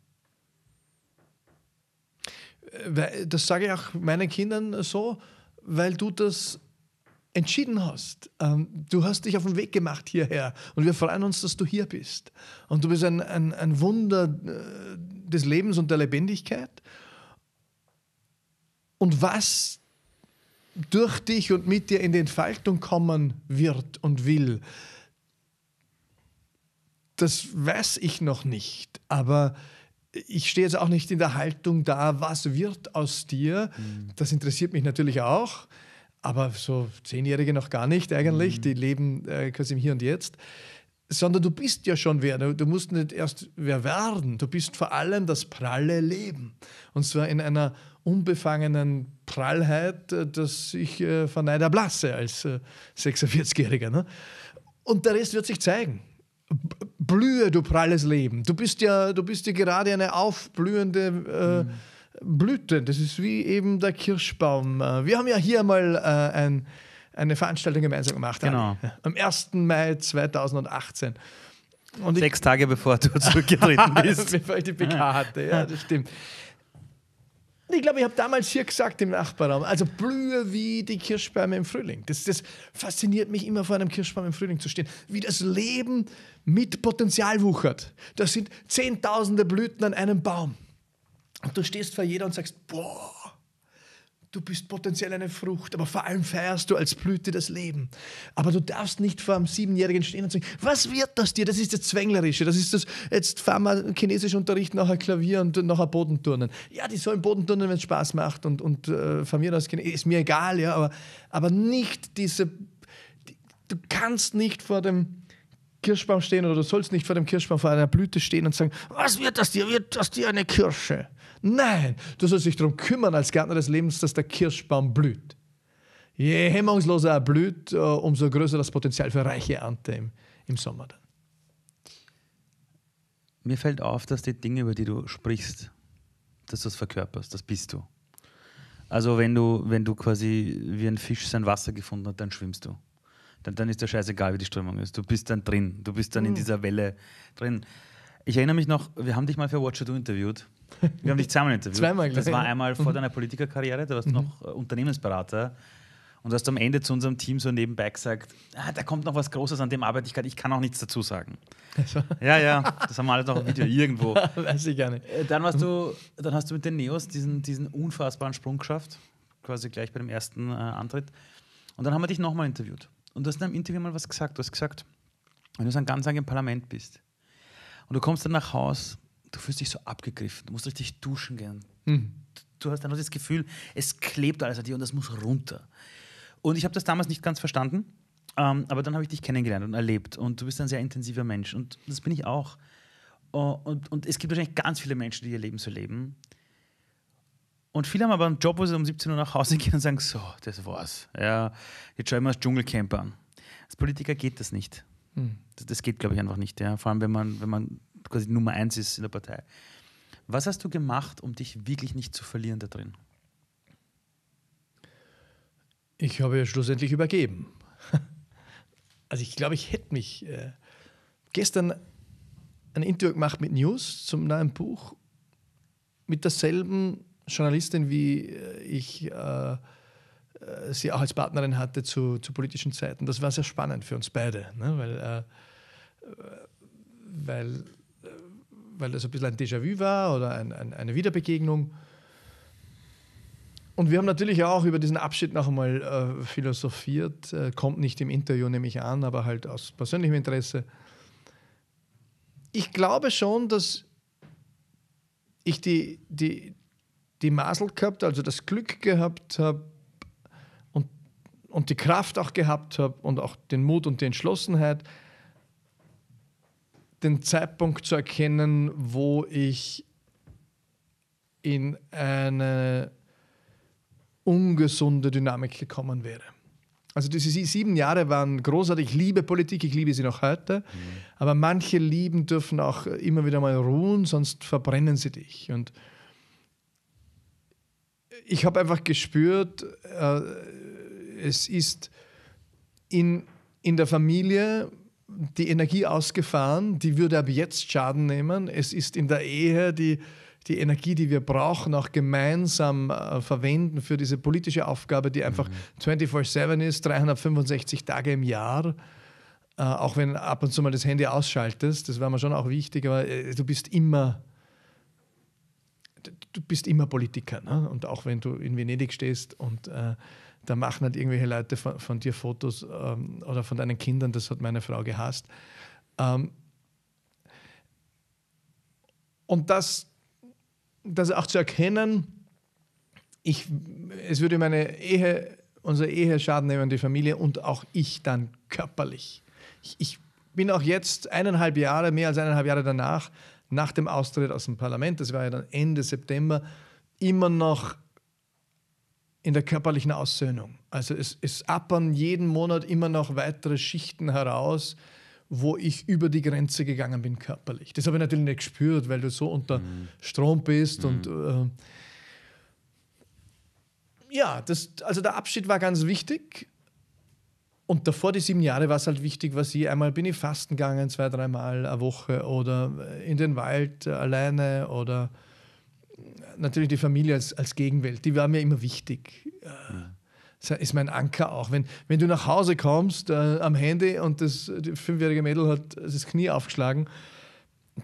Äh, das sage ich auch meinen Kindern so, weil du das entschieden hast. Ähm, du hast dich auf den Weg gemacht hierher und wir freuen uns, dass du hier bist. Und du bist ein, ein, ein Wunder äh, des Lebens und der Lebendigkeit. Und was durch dich und mit dir in die Entfaltung kommen wird und will, das weiß ich noch nicht. Aber ich stehe jetzt auch nicht in der Haltung da, was wird aus dir. Mhm. Das interessiert mich natürlich auch, aber so Zehnjährige noch gar nicht eigentlich, mhm. die leben äh, quasi im Hier und Jetzt. Sondern du bist ja schon wer, du, musst nicht erst wer werden, du bist vor allem das pralle Leben. Und zwar in einer unbefangenen Prallheit, äh, dass ich äh, von erblasse als 46-Jähriger. Äh, ne? Und der Rest wird sich zeigen. Blühe, du pralles Leben. Du bist ja, du bist ja gerade eine aufblühende äh, mhm. Blüte. Das ist wie eben der Kirschbaum. Äh, wir haben ja hier mal ein, eine Veranstaltung gemeinsam gemacht. Genau. Am 1. Mai 2018. Und Sechs ich, Tage bevor du *laughs* zurückgetreten *laughs* bist. bevor ich die PK hatte, ja, das stimmt. Ich glaube, ich habe damals hier gesagt im Nachbarraum, also blühe wie die Kirschbäume im Frühling. Das, das fasziniert mich immer, vor einem Kirschbaum im Frühling zu stehen. Wie das Leben mit Potenzial wuchert. Das sind zehntausende Blüten an einem Baum. Und du stehst vor jeder und sagst, boah, Du bist potenziell eine Frucht, aber vor allem feierst du als Blüte das Leben. Aber du darfst nicht vor einem Siebenjährigen stehen und sagen, was wird das dir? Das ist das Zwänglerische, das ist das, jetzt fahren wir Chinesisch unterricht, nachher Klavier und nachher Bodenturnen. Ja, die sollen Bodenturnen, wenn es Spaß macht und, und äh, von mir aus ist mir egal, ja, aber, aber nicht diese, die, du kannst nicht vor dem Kirschbaum stehen oder du sollst nicht vor dem Kirschbaum, vor einer Blüte stehen und sagen, was wird das dir? Wird das dir eine Kirsche? Nein, du sollst dich darum kümmern als Gärtner des Lebens, dass der Kirschbaum blüht. Je hemmungsloser er blüht, äh, umso größer das Potenzial für reiche Ernte im, im Sommer dann. Mir fällt auf, dass die Dinge, über die du sprichst, dass du es verkörperst, das bist du. Also wenn du, wenn du quasi wie ein Fisch sein Wasser gefunden hast, dann schwimmst du dann, dann ist dir scheißegal, wie die Strömung ist. Du bist dann drin, du bist dann mhm. in dieser Welle drin. Ich erinnere mich noch, wir haben dich mal für What Do interviewt. Wir haben dich zweimal interviewt. Zweimal, Das war einmal vor *laughs* deiner Politikerkarriere, da warst du mhm. noch äh, Unternehmensberater. Und hast am Ende zu unserem Team so nebenbei gesagt, ah, da kommt noch was Großes an dem arbeite ich gerade, ich kann auch nichts dazu sagen. Also *laughs* ja, ja, das haben wir alles noch im Video *laughs* irgendwo. Weiß ich gar nicht. Äh, dann, warst du, dann hast du mit den Neos diesen, diesen unfassbaren Sprung geschafft, quasi gleich bei dem ersten äh, Antritt. Und dann haben wir dich nochmal interviewt. Und du hast in einem Interview mal was gesagt. Du hast gesagt, wenn du so ein ganzen Tag im Parlament bist und du kommst dann nach Haus, du fühlst dich so abgegriffen, du musst richtig duschen gehen. Mhm. Du hast dann das Gefühl, es klebt alles an dir und das muss runter. Und ich habe das damals nicht ganz verstanden, ähm, aber dann habe ich dich kennengelernt und erlebt und du bist ein sehr intensiver Mensch und das bin ich auch. Uh, und, und, es gibt wahrscheinlich ganz viele Menschen, die ihr Leben so leben. Und viele haben aber einen Job, wo sie um 17 Uhr nach Hause gehen und sagen, so, das war's. Ja, jetzt schauen wir das Dschungelcamp an. Als Politiker geht das nicht. Hm. Das, das, geht, glaube ich, einfach nicht. Ja. Vor allem, wenn man, wenn man quasi Nummer eins ist in der Partei. Was hast du gemacht, um dich wirklich nicht zu verlieren da drin? Ich habe ja schlussendlich übergeben. *laughs* Also ich glaube, ich hätte mich äh, gestern ein Interview gemacht mit News zum neuen Buch mit derselben Journalistin, wie äh, ich äh, äh, sie auch als Partnerin hatte zu, zu, politischen Zeiten. Das war sehr spannend für uns beide, ne? weil, äh, äh weil, weil das ein bisschen ein Déjà-vu war oder ein, ein, eine Wiederbegegnung. Und wir haben natürlich auch über diesen Abschied noch einmal äh, philosophiert. Äh, kommt nicht im Interview, nehme ich an, aber halt aus persönlichem Interesse. Ich glaube schon, dass ich die, die, die Masel gehabt, also das Glück gehabt habe und, und die Kraft auch gehabt habe und auch den Mut und die Entschlossenheit, den Zeitpunkt zu erkennen, wo ich in eine ungesunde Dynamik gekommen wäre. Also diese sieben Jahre waren großartig. Ich liebe Politik, ich liebe sie noch heute. Mhm. Aber manche Lieben dürfen auch immer wieder mal ruhen, sonst verbrennen sie dich. Und ich habe einfach gespürt, äh, es ist in, in der Familie die Energie ausgefahren, die würde ab jetzt Schaden nehmen. Es ist in der Ehe die, die Energie, die wir brauchen, auch gemeinsam äh, verwenden für diese politische Aufgabe, die einfach mhm. 24-7 ist, 365 Tage im Jahr. Äh, auch wenn ab und zu mal das Handy ausschaltest, das war mir schon auch wichtig, aber äh, du bist immer du bist immer Politiker. Ne? Und auch wenn du in Venedig stehst und äh, da machen halt irgendwelche Leute von, von dir Fotos ähm, oder von deinen Kindern, das hat meine Frau gehasst. Ähm, und das, das auch zu erkennen, ich, es würde meine Ehe, unsere Ehe Schaden nehmen, die Familie und auch ich dann körperlich. Ich, ich bin auch jetzt eineinhalb Jahre, mehr als eineinhalb Jahre danach, nach dem Austritt aus dem Parlament, das war ja dann Ende September, immer noch in der körperlichen Aussöhnung. Also es, es appern jeden Monat immer noch weitere Schichten heraus, wo ich über die Grenze gegangen bin körperlich. Das habe ich natürlich nicht gespürt, weil du so unter mhm. Strom bist mhm. und äh, ja, das, also der Abschied war ganz wichtig und davor die sieben Jahre war es halt wichtig, was ich einmal bin ich fasten gegangen, zwei, dreimal eine Woche oder äh, in den Wald äh, alleine oder äh, natürlich die Familie als, als Gegenwelt, die war mir immer wichtig. Ja. Das ist mein Anker auch. Wenn, wenn du nach Hause kommst äh, am Handy und das fünfjährige Mädel hat das Knie aufgeschlagen,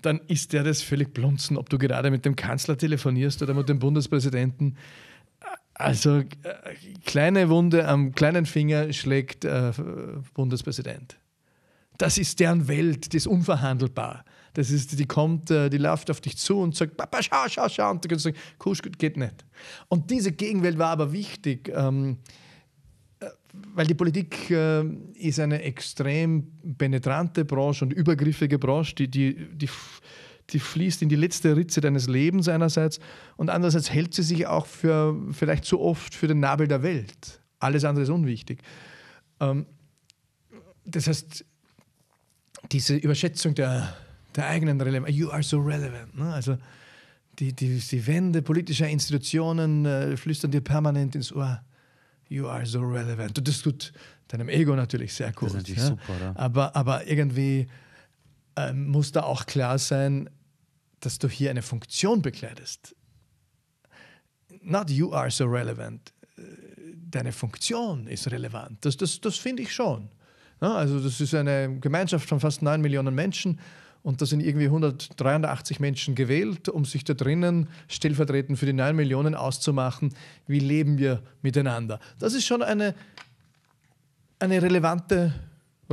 dann ist der das völlig blunzen, ob du gerade mit dem Kanzler telefonierst oder mit dem Bundespräsidenten. Also äh, kleine Wunde am kleinen Finger schlägt äh, Bundespräsident. Das ist deren Welt, die ist unverhandelbar. Das ist, die kommt, äh, die läuft auf dich zu und sagt, Papa, schau, schau, schau. Und du kannst sagen, Kusch, geht nicht. Und diese Gegenwelt war aber wichtig, ähm, äh, weil die Politik ist eine extrem penetrante Branche und übergriffige Branche, die, die, die die fließt in die letzte Ritze deines Lebens einerseits und andererseits hält sie sich auch für vielleicht zu oft für den Nabel der Welt. Alles andere ist unwichtig. Ähm, das heißt, diese Überschätzung der, der eigenen Relevanz, you are so relevant, ne? also die, die, die Wände politischer Institutionen äh, flüstern dir permanent ins Ohr, you are so relevant. Und das tut deinem Ego natürlich sehr gut. Das ist natürlich ja? super, oder? Aber, aber irgendwie ähm, muss da auch klar sein, dass du hier eine Funktion bekleidest. Not you are so relevant. Äh, deine Funktion ist relevant. Das, das, das finde ich schon. Ja, also das ist eine Gemeinschaft von fast 9 Millionen Menschen und da sind irgendwie 183 Menschen gewählt, um sich da drinnen stellvertretend für die 9 Millionen auszumachen, wie leben wir miteinander. Das ist schon eine, eine relevante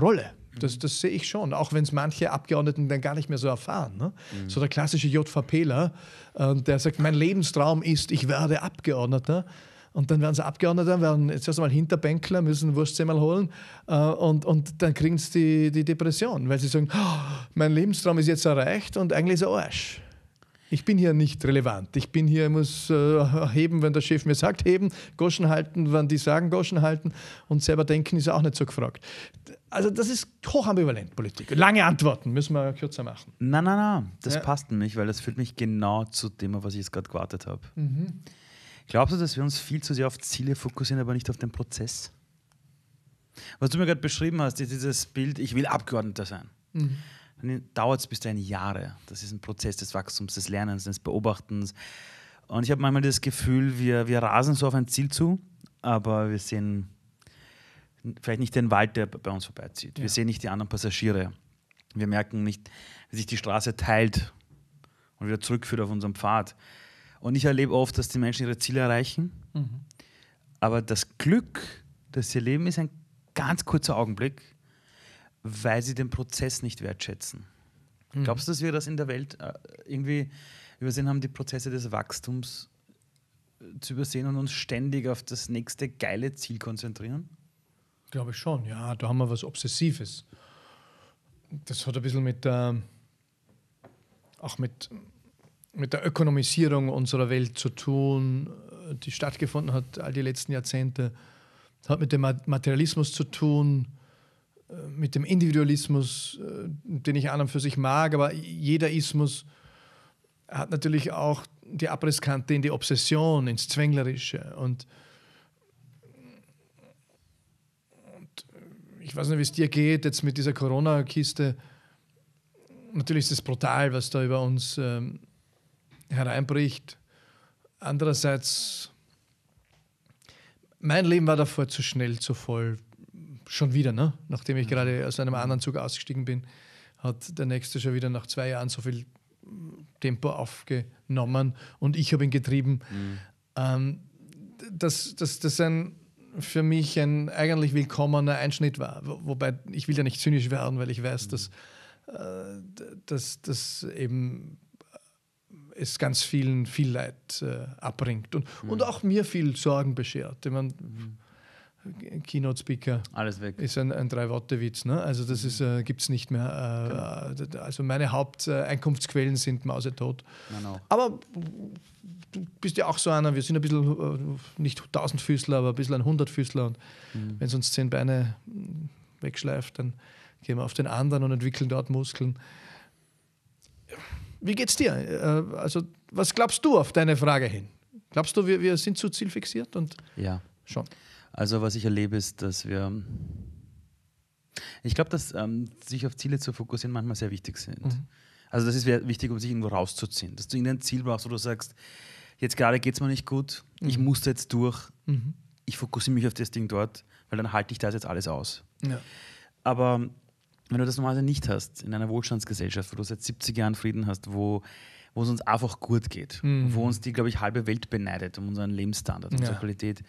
Rolle. Das, das sehe ich schon, auch wenn es manche Abgeordneten dann gar nicht mehr so erfahren. Ne? Mhm. So der klassische JVPler, äh, der sagt, mein Lebenstraum ist, ich werde Abgeordneter. Und dann werden sie Abgeordneter, werden jetzt erstmal Hinterbänkler, müssen Wurstzimmer holen äh, und, und dann kriegen sie die, Depression, weil sie sagen, oh, mein Lebenstraum ist jetzt erreicht und eigentlich ist er Arsch. Ich bin hier nicht relevant. Ich bin hier, ich muss äh, heben, wenn der Chef mir sagt, heben, Goschen halten, wenn die sagen, Goschen halten und selber denken ist auch nicht so gefragt. Also das ist hochambivalent Politik. Lange Antworten müssen wir kürzer machen. Nein, nein, nein, das ja. passt nicht, weil das führt mich genau zu dem, auf was ich jetzt gerade gewartet habe. Mhm. Glaubst du, dass wir uns viel zu sehr auf Ziele fokussieren, aber nicht auf den Prozess? Was du mir gerade beschrieben hast, ist dieses Bild, ich will Abgeordneter sein. Mhm. Dann dauert es bis dahin Jahre. Das ist ein Prozess des Wachstums, des Lernens, des Beobachtens. Und ich habe manchmal das Gefühl, wir, wir rasen so auf ein Ziel zu, aber wir sehen vielleicht nicht den Wald, der bei uns vorbeizieht. Ja. Wir sehen nicht die anderen Passagiere. Wir merken nicht, wie sich die Straße teilt und wieder zurückführt auf unseren Pfad. Und ich erlebe oft, dass die Menschen ihre Ziele erreichen. Mhm. Aber das Glück, das sie erleben, ist ein ganz kurzer Augenblick, weil sie den Prozess nicht wertschätzen. Mhm. Glaubst du, dass wir das in der Welt äh, irgendwie übersehen haben, die Prozesse des Wachstums äh, zu übersehen und uns ständig auf das nächste geile Ziel konzentrieren? Glaube ich schon, ja. Da haben wir was Obsessives. Das hat ein bisschen mit der, ähm, auch mit, mit der Ökonomisierung unserer Welt zu tun, äh, die stattgefunden hat all die letzten Jahrzehnte. Das Hat mit dem Materialismus zu tun, äh, mit dem Individualismus, äh, den ich an und für sich mag, aber jeder Ismus hat natürlich auch die Abrisskante in die Obsession, ins Zwänglerische. Und ich weiß nicht, wie es dir geht, jetzt mit dieser Corona-Kiste. Natürlich ist es brutal, was da über uns ähm, hereinbricht. Andererseits, mein Leben war davor zu schnell, zu voll. Schon wieder, ne? nachdem ich mhm. gerade aus einem anderen Zug ausgestiegen bin, hat der nächste schon wieder nach zwei Jahren so viel Tempo aufgenommen und ich habe ihn getrieben. Mhm. Ähm, dass, dass, dass ein für mich ein eigentlich willkommener Einschnitt war. Wobei ich will ja nicht zynisch werden, weil ich weiß, mhm. dass, äh, dass, dass eben äh, es ganz vielen viel Leid äh, abbringt und, mhm. und auch mir viel Sorgen beschert. Ich meine, mhm. Keynote Speaker. Alles weg. Ist ein, ein Drei-Worte-Witz. Ne? Also, das mhm. äh, gibt es nicht mehr. Äh, genau. Also, meine Haupteinkunftsquellen sind mausetot. Genau. Aber du bist ja auch so einer. Wir sind ein bisschen, äh, nicht Füßler, aber ein bisschen ein 100 Füßler. Und mhm. wenn es uns zehn Beine mm, wegschleift, dann gehen wir auf den anderen und entwickeln dort Muskeln. Wie geht's dir? Äh, also, was glaubst du auf deine Frage hin? Glaubst du, wir, wir sind zu zielfixiert? Und ja. Schon. Also was ich erlebe ist, dass wir, ich glaube, dass ähm, sich auf Ziele zu fokussieren manchmal sehr wichtig sind. Mhm. Also das ist wichtig, um sich irgendwo rauszuziehen, dass du irgendein Ziel brauchst, wo du sagst, jetzt gerade geht es mir nicht gut, mhm. ich muss jetzt durch, mhm. ich fokussiere mich auf das Ding dort, weil dann halte ich das jetzt alles aus. Ja. Aber wenn du das normalerweise nicht hast, in einer Wohlstandsgesellschaft, wo du seit 70 Jahren Frieden hast, wo wo es uns einfach gut geht, mhm. wo uns die, glaube ich, halbe Welt beneidet um unseren Lebensstandard, um ja. unsere Qualität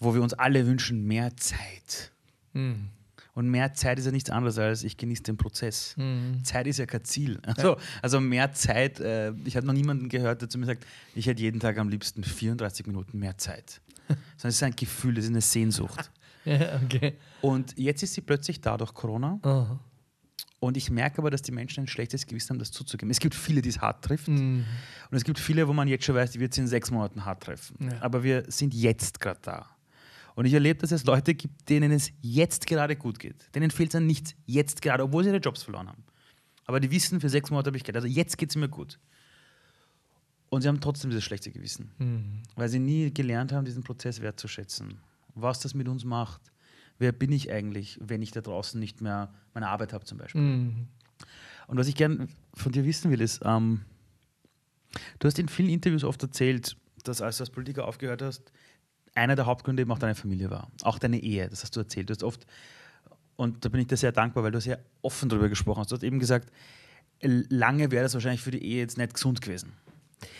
wo wir uns alle wünschen, mehr Zeit. Mhm. Und mehr Zeit ist ja nichts anderes als ich genieße den Prozess. Mhm. Zeit ist ja kein Ziel. Also, ja. also mehr Zeit, äh, ich habe noch niemanden gehört, der zu mir sagt, ich hätte jeden Tag am liebsten 34 Minuten mehr Zeit. *laughs* Sondern es ist ein Gefühl, es ist eine Sehnsucht. *laughs* ja, okay. Und jetzt ist sie plötzlich da durch Corona. Oh. Und ich merke aber, dass die Menschen ein schlechtes Gewissen haben, das zuzugeben. Es gibt viele, die es hart trifft. Mhm. Und es gibt viele, wo man jetzt schon weiß, die wird es in sechs Monaten hart treffen. Ja. Aber wir sind jetzt gerade da. Und ich erlebe, dass es Leute gibt, denen es jetzt gerade gut geht. Denen fehlt es an nichts jetzt gerade, obwohl sie ihre Jobs verloren haben. Aber die wissen, für sechs Monate habe ich Geld. Also jetzt geht es mir gut. Und sie haben trotzdem dieses schlechte Gewissen, mhm. weil sie nie gelernt haben, diesen Prozess wertzuschätzen. Was das mit uns macht. Wer bin ich eigentlich, wenn ich da draußen nicht mehr meine Arbeit habe, zum Beispiel? Mhm. Und was ich gern von dir wissen will, ist, ähm, du hast in vielen Interviews oft erzählt, dass als du als Politiker aufgehört hast, einer der Hauptgründe eben auch deine Familie war, auch deine Ehe, das hast du erzählt. Du hast oft, und da bin ich dir sehr dankbar, weil du sehr offen darüber gesprochen hast. Du hast eben gesagt, lange wäre das wahrscheinlich für die Ehe jetzt nicht gesund gewesen.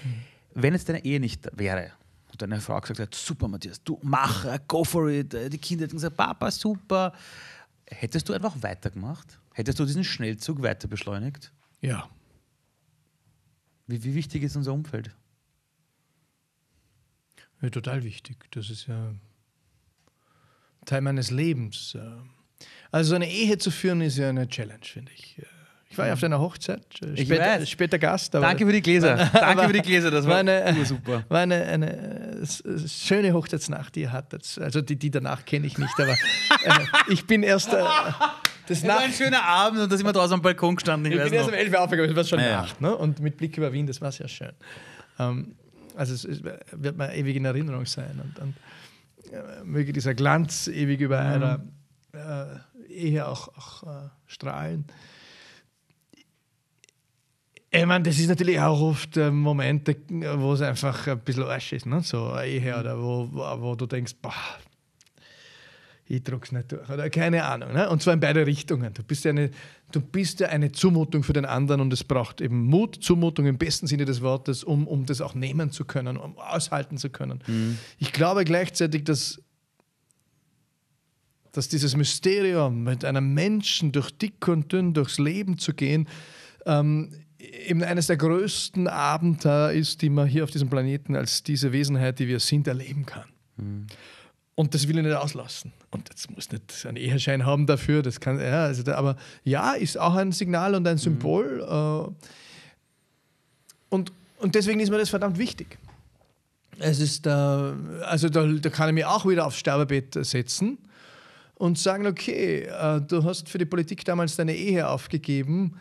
Mhm. Wenn es deine Ehe nicht wäre, und deine Frau gesagt hat, super Matthias, du mach, go for it, die Kinder hätten gesagt, Papa, super. Hättest du einfach weitergemacht? Hättest du diesen Schnellzug weiter beschleunigt? Ja. Wie, wie wichtig ist unser Umfeld? Ja, total wichtig. Das ist ja Teil meines Lebens. Äh. Also eine Ehe zu führen ist ja eine Challenge, finde ich. Äh, ich war ja auf deiner Hochzeit, äh, später, später Gast. Danke für die Gläser. War, *laughs* Danke war, für die Gläser, das war, *laughs* eine, super. War eine, eine, schöne Hochzeitsnacht, die ihr hattet. Also die, die danach kenne ich nicht, aber ich bin erst. Äh, das war ein schöner Abend und da sind wir draußen am Balkon gestanden. Ich, ich bin erst um 11 Uhr aufgegangen, es war schon ja, Nacht. Ne? Und mit Blick über Wien, das war sehr schön. Ähm, also es, wird mir ewig in Erinnerung sein und, und äh, möge dieser Glanz ewig über mhm. einer äh, Ehe auch, auch äh, strahlen. Ich meine, das ist natürlich auch oft äh, Momente, wo es einfach ein bisschen Arsch ist, ne? so eine Ehe mhm. oder wo, wo, wo du denkst, boah, ich druck's nicht durch. Oder keine Ahnung. Ne? Und zwar in beide Richtungen. Du bist, ja eine, du bist ja eine Zumutung für den anderen und es braucht eben Mut, Zumutung im besten Sinne des Wortes, um, um das auch nehmen zu können, um aushalten zu können. Mhm. Ich glaube gleichzeitig, dass, dass dieses Mysterium, mit einem Menschen durch dick und dünn durchs Leben zu gehen, ähm, eben eines der größten Abenteuer ist, die man hier auf diesem Planeten als diese Wesenheit, die wir sind, erleben kann. Mhm. Und das will ich nicht auslassen. Und jetzt muss nicht einen Eheschein haben dafür. Das kann, ja, also da, aber ja, ist auch ein Signal und ein mhm. Symbol. Mhm. Äh, und, und deswegen ist mir das verdammt wichtig. Es ist da, also da, da kann ich mich auch wieder aufs Sterbebett setzen und sagen, okay, äh, du hast für die Politik damals deine Ehe aufgegeben.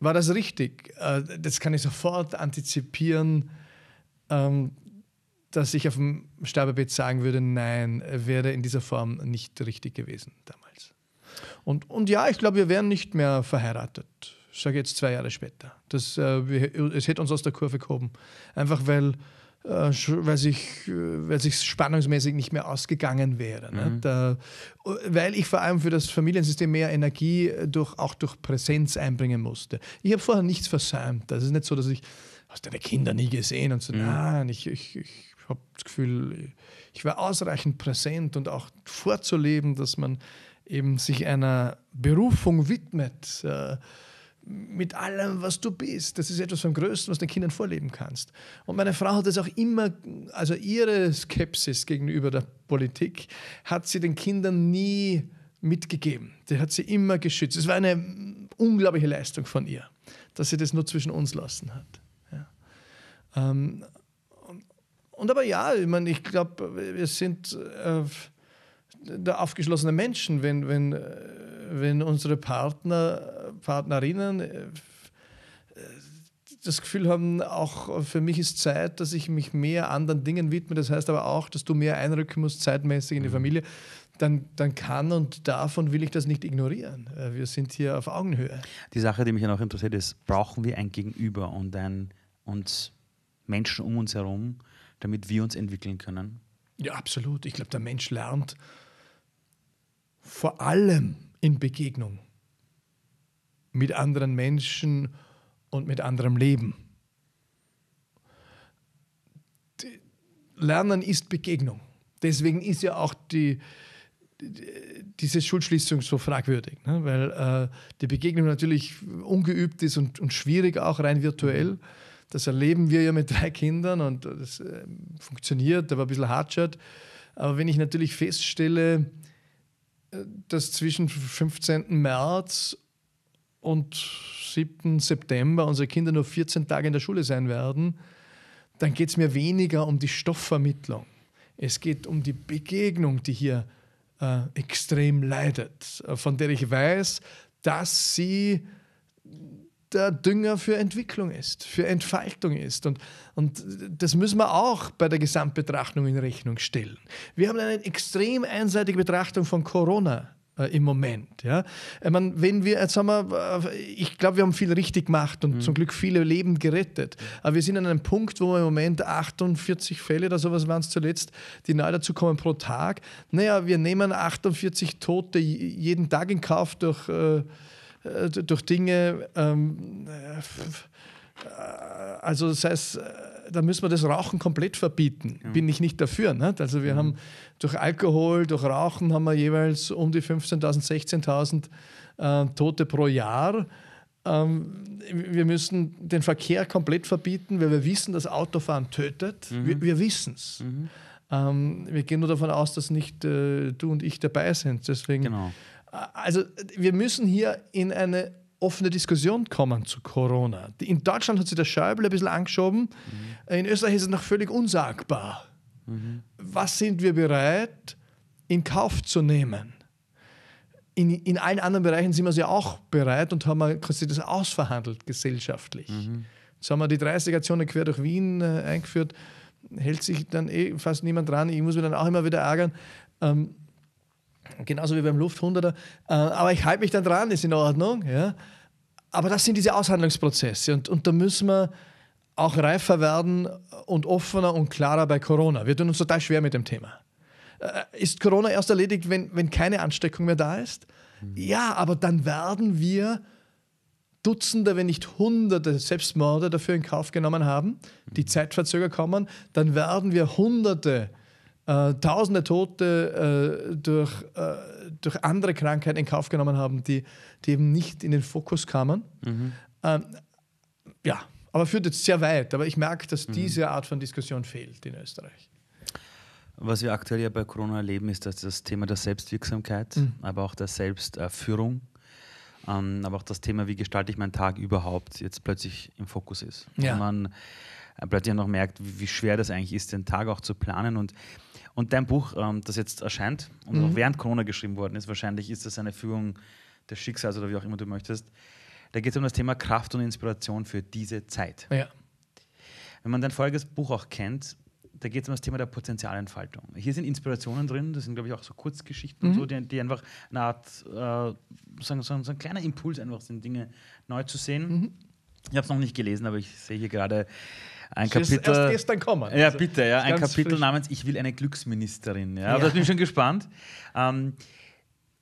War das richtig? Äh, das kann ich sofort antizipieren. Ähm, dass ich auf dem Sterbebett sagen würde, nein, wäre in dieser Form nicht richtig gewesen damals. Und, und ja, ich glaube, wir wären nicht mehr verheiratet. Ich sage jetzt zwei Jahre später. Das, äh, wir, es hätte uns aus der Kurve gehoben. Einfach weil äh, weil sich äh, spannungsmäßig nicht mehr ausgegangen wäre. Ne? Mhm. Da, äh, weil ich vor allem für das Familiensystem mehr Energie äh, durch, auch durch Präsenz einbringen musste. Ich habe vorher nichts versäumt. Das ist nicht so, dass ich hast deine Kinder nie gesehen und so. Mhm. Nein, ich, ich, ich ich habe das Gefühl, ich war ausreichend präsent und auch vorzuleben, dass man eben sich einer Berufung widmet, äh, mit allem, was du bist. Das ist etwas vom Größten, was den Kindern vorleben kannst. Und meine Frau hat es auch immer, also ihre Skepsis gegenüber der Politik hat sie den Kindern nie mitgegeben. Die hat sie immer geschützt. Es war eine unglaubliche Leistung von ihr, dass sie das nur zwischen uns lassen hat. Ähm, und aber ja, ich meine, ich glaube, wir sind äh, da aufgeschlossene Menschen, wenn, wenn, äh, wenn unsere Partner, Partnerinnen äh, das Gefühl haben, auch für mich ist Zeit, dass ich mich mehr anderen Dingen widme. Das heißt aber auch, dass du mehr einrücken musst, zeitmäßig in die mhm. Familie. Dann, dann kann und davon will ich das nicht ignorieren. Äh, wir sind hier auf Augenhöhe. Die Sache, die mich ja noch interessiert, ist, brauchen wir ein Gegenüber und, ein, und Menschen um uns herum, damit wir uns entwickeln können. Ja, absolut. Ich glaube, der Mensch lernt vor allem in Begegnung mit anderen Menschen und mit anderem Leben. Lernen ist Begegnung. Deswegen ist ja auch die, diese Schulschließung so fragwürdig, ne? weil äh, die Begegnung natürlich ungeübt ist und, und schwierig auch rein virtuell. Das erleben wir ja mit *laughs* drei Kindern und das äh, funktioniert, aber ein bisschen hartschert. Aber wenn ich natürlich feststelle, äh, dass zwischen 15. März und 7. September unsere Kinder nur 14 Tage in der Schule sein werden, dann geht es mir weniger um die Stoffvermittlung. Es geht um die Begegnung, die hier äh, extrem leidet, äh, von der ich weiß, dass sie der Dünger für Entwicklung ist, für Entfaltung ist. Und, und das müssen wir auch bei der Gesamtbetrachtung in Rechnung stellen. Wir haben eine extrem einseitige Betrachtung von Corona äh, im Moment. Ja? Ich meine, wenn wir, jetzt haben wir, äh, ich glaube, wir haben viel richtig gemacht und mhm. zum Glück viele Leben gerettet. Aber wir sind an einem Punkt, wo wir im Moment 48 Fälle oder sowas waren es zuletzt, die neu dazu kommen pro Tag. Naja, wir nehmen 48 Tote jeden Tag in Kauf durch. Äh, äh, durch Dinge. Ähm, äh, äh also das heißt, äh, da müssen wir das Rauchen komplett verbieten. Ja. Bin ich nicht dafür. Ne? Also wir mhm. haben durch Alkohol, durch Rauchen haben wir jeweils um die 15.000, 16.000 äh, Tote pro Jahr ähm, wir müssen den Verkehr komplett verbieten, weil wir wissen, dass Autofahren tötet. Mhm. Wir, wir wissen es. Mhm. Ähm, wir gehen nur davon aus, dass nicht äh, du und ich dabei sind. Deswegen genau. Also wir müssen hier in eine offene Diskussion kommen zu Corona. In Deutschland hat sich der Schäuble ein bisschen angeschoben. Mhm. In Österreich ist es noch völlig unsagbar. Mhm. Was sind wir bereit, in Kauf zu nehmen? In, in allen anderen Bereichen sind wir es ja auch bereit und haben das ausverhandelt gesellschaftlich. Mhm. Jetzt haben wir die 30er-Zone quer durch Wien äh, eingeführt, hält sich dann eh fast niemand dran. Ich muss mich dann auch immer wieder ärgern. Ähm, Genauso wie beim Lufthunderter. Äh, aber ich halte mich dann dran, ist in Ordnung. Ja? Aber das sind diese Aushandlungsprozesse und, und da müssen wir auch reifer werden und offener und klarer bei Corona. Wir tun uns total schwer mit dem Thema. Äh, ist Corona erst erledigt, wenn, wenn keine Ansteckung mehr da ist? Mhm. Ja, aber dann werden wir Dutzende, wenn nicht Hunderte Selbstmorde dafür in Kauf genommen haben, die mhm. Zeitverzöger kommen, dann werden wir Hunderte äh, tausende Tote äh, durch, äh, durch andere Krankheiten in Kauf genommen haben, die, die eben nicht in den Fokus kamen. Mhm. Ähm, ja, aber führt jetzt sehr weit. Aber ich merke, dass mhm. diese Art von Diskussion fehlt in Österreich. Was wir aktuell ja bei Corona erleben, ist, dass das Thema der Selbstwirksamkeit, mhm. aber auch der Selbstführung, ähm, aber auch das Thema, wie gestalte ich meinen Tag überhaupt, jetzt plötzlich im Fokus ist. Ja. Und man äh, plötzlich noch merkt, wie schwer das eigentlich ist, den Tag auch zu planen und und dein Buch, ähm, das jetzt erscheint und mhm. auch während Corona geschrieben worden ist, wahrscheinlich ist das eine Führung des Schicksals oder wie auch immer du möchtest. Da geht es um das Thema Kraft und Inspiration für diese Zeit. Ja. Wenn man dein voriges Buch auch kennt, da geht es um das Thema der Potenzialentfaltung. Hier sind Inspirationen drin, das sind, glaube ich, auch so Kurzgeschichten mhm. und so, mhm. die, die, einfach eine Art, äh, sagen, so, so ein kleiner Impuls einfach sind, Dinge neu zu sehen. Mhm. Ich habe es noch nicht gelesen, aber ich sehe hier gerade ein Kapitel. erst gestern kommen. Ja, also, bitte, ja. Ein Kapitel frisch. namens Ich will eine Glücksministerin. Ja, ja. da bin ich schon gespannt. Ähm,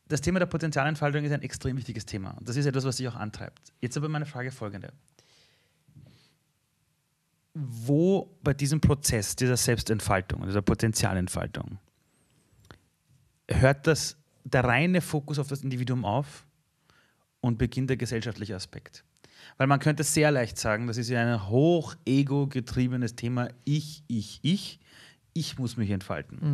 das Thema der Potenzialentfaltung ist ein extrem wichtiges Thema. Und das ist etwas, was dich auch antreibt. Jetzt aber meine Frage folgende. Wo bei diesem Prozess dieser Selbstentfaltung, dieser Potenzialentfaltung, hört das, der reine Fokus auf das Individuum auf und beginnt der gesellschaftliche Aspekt? Weil man könnte sehr leicht sagen, das ist ja ein hoch ego-getriebenes Thema. Ich, ich, ich. Ich muss mich entfalten. Mhm.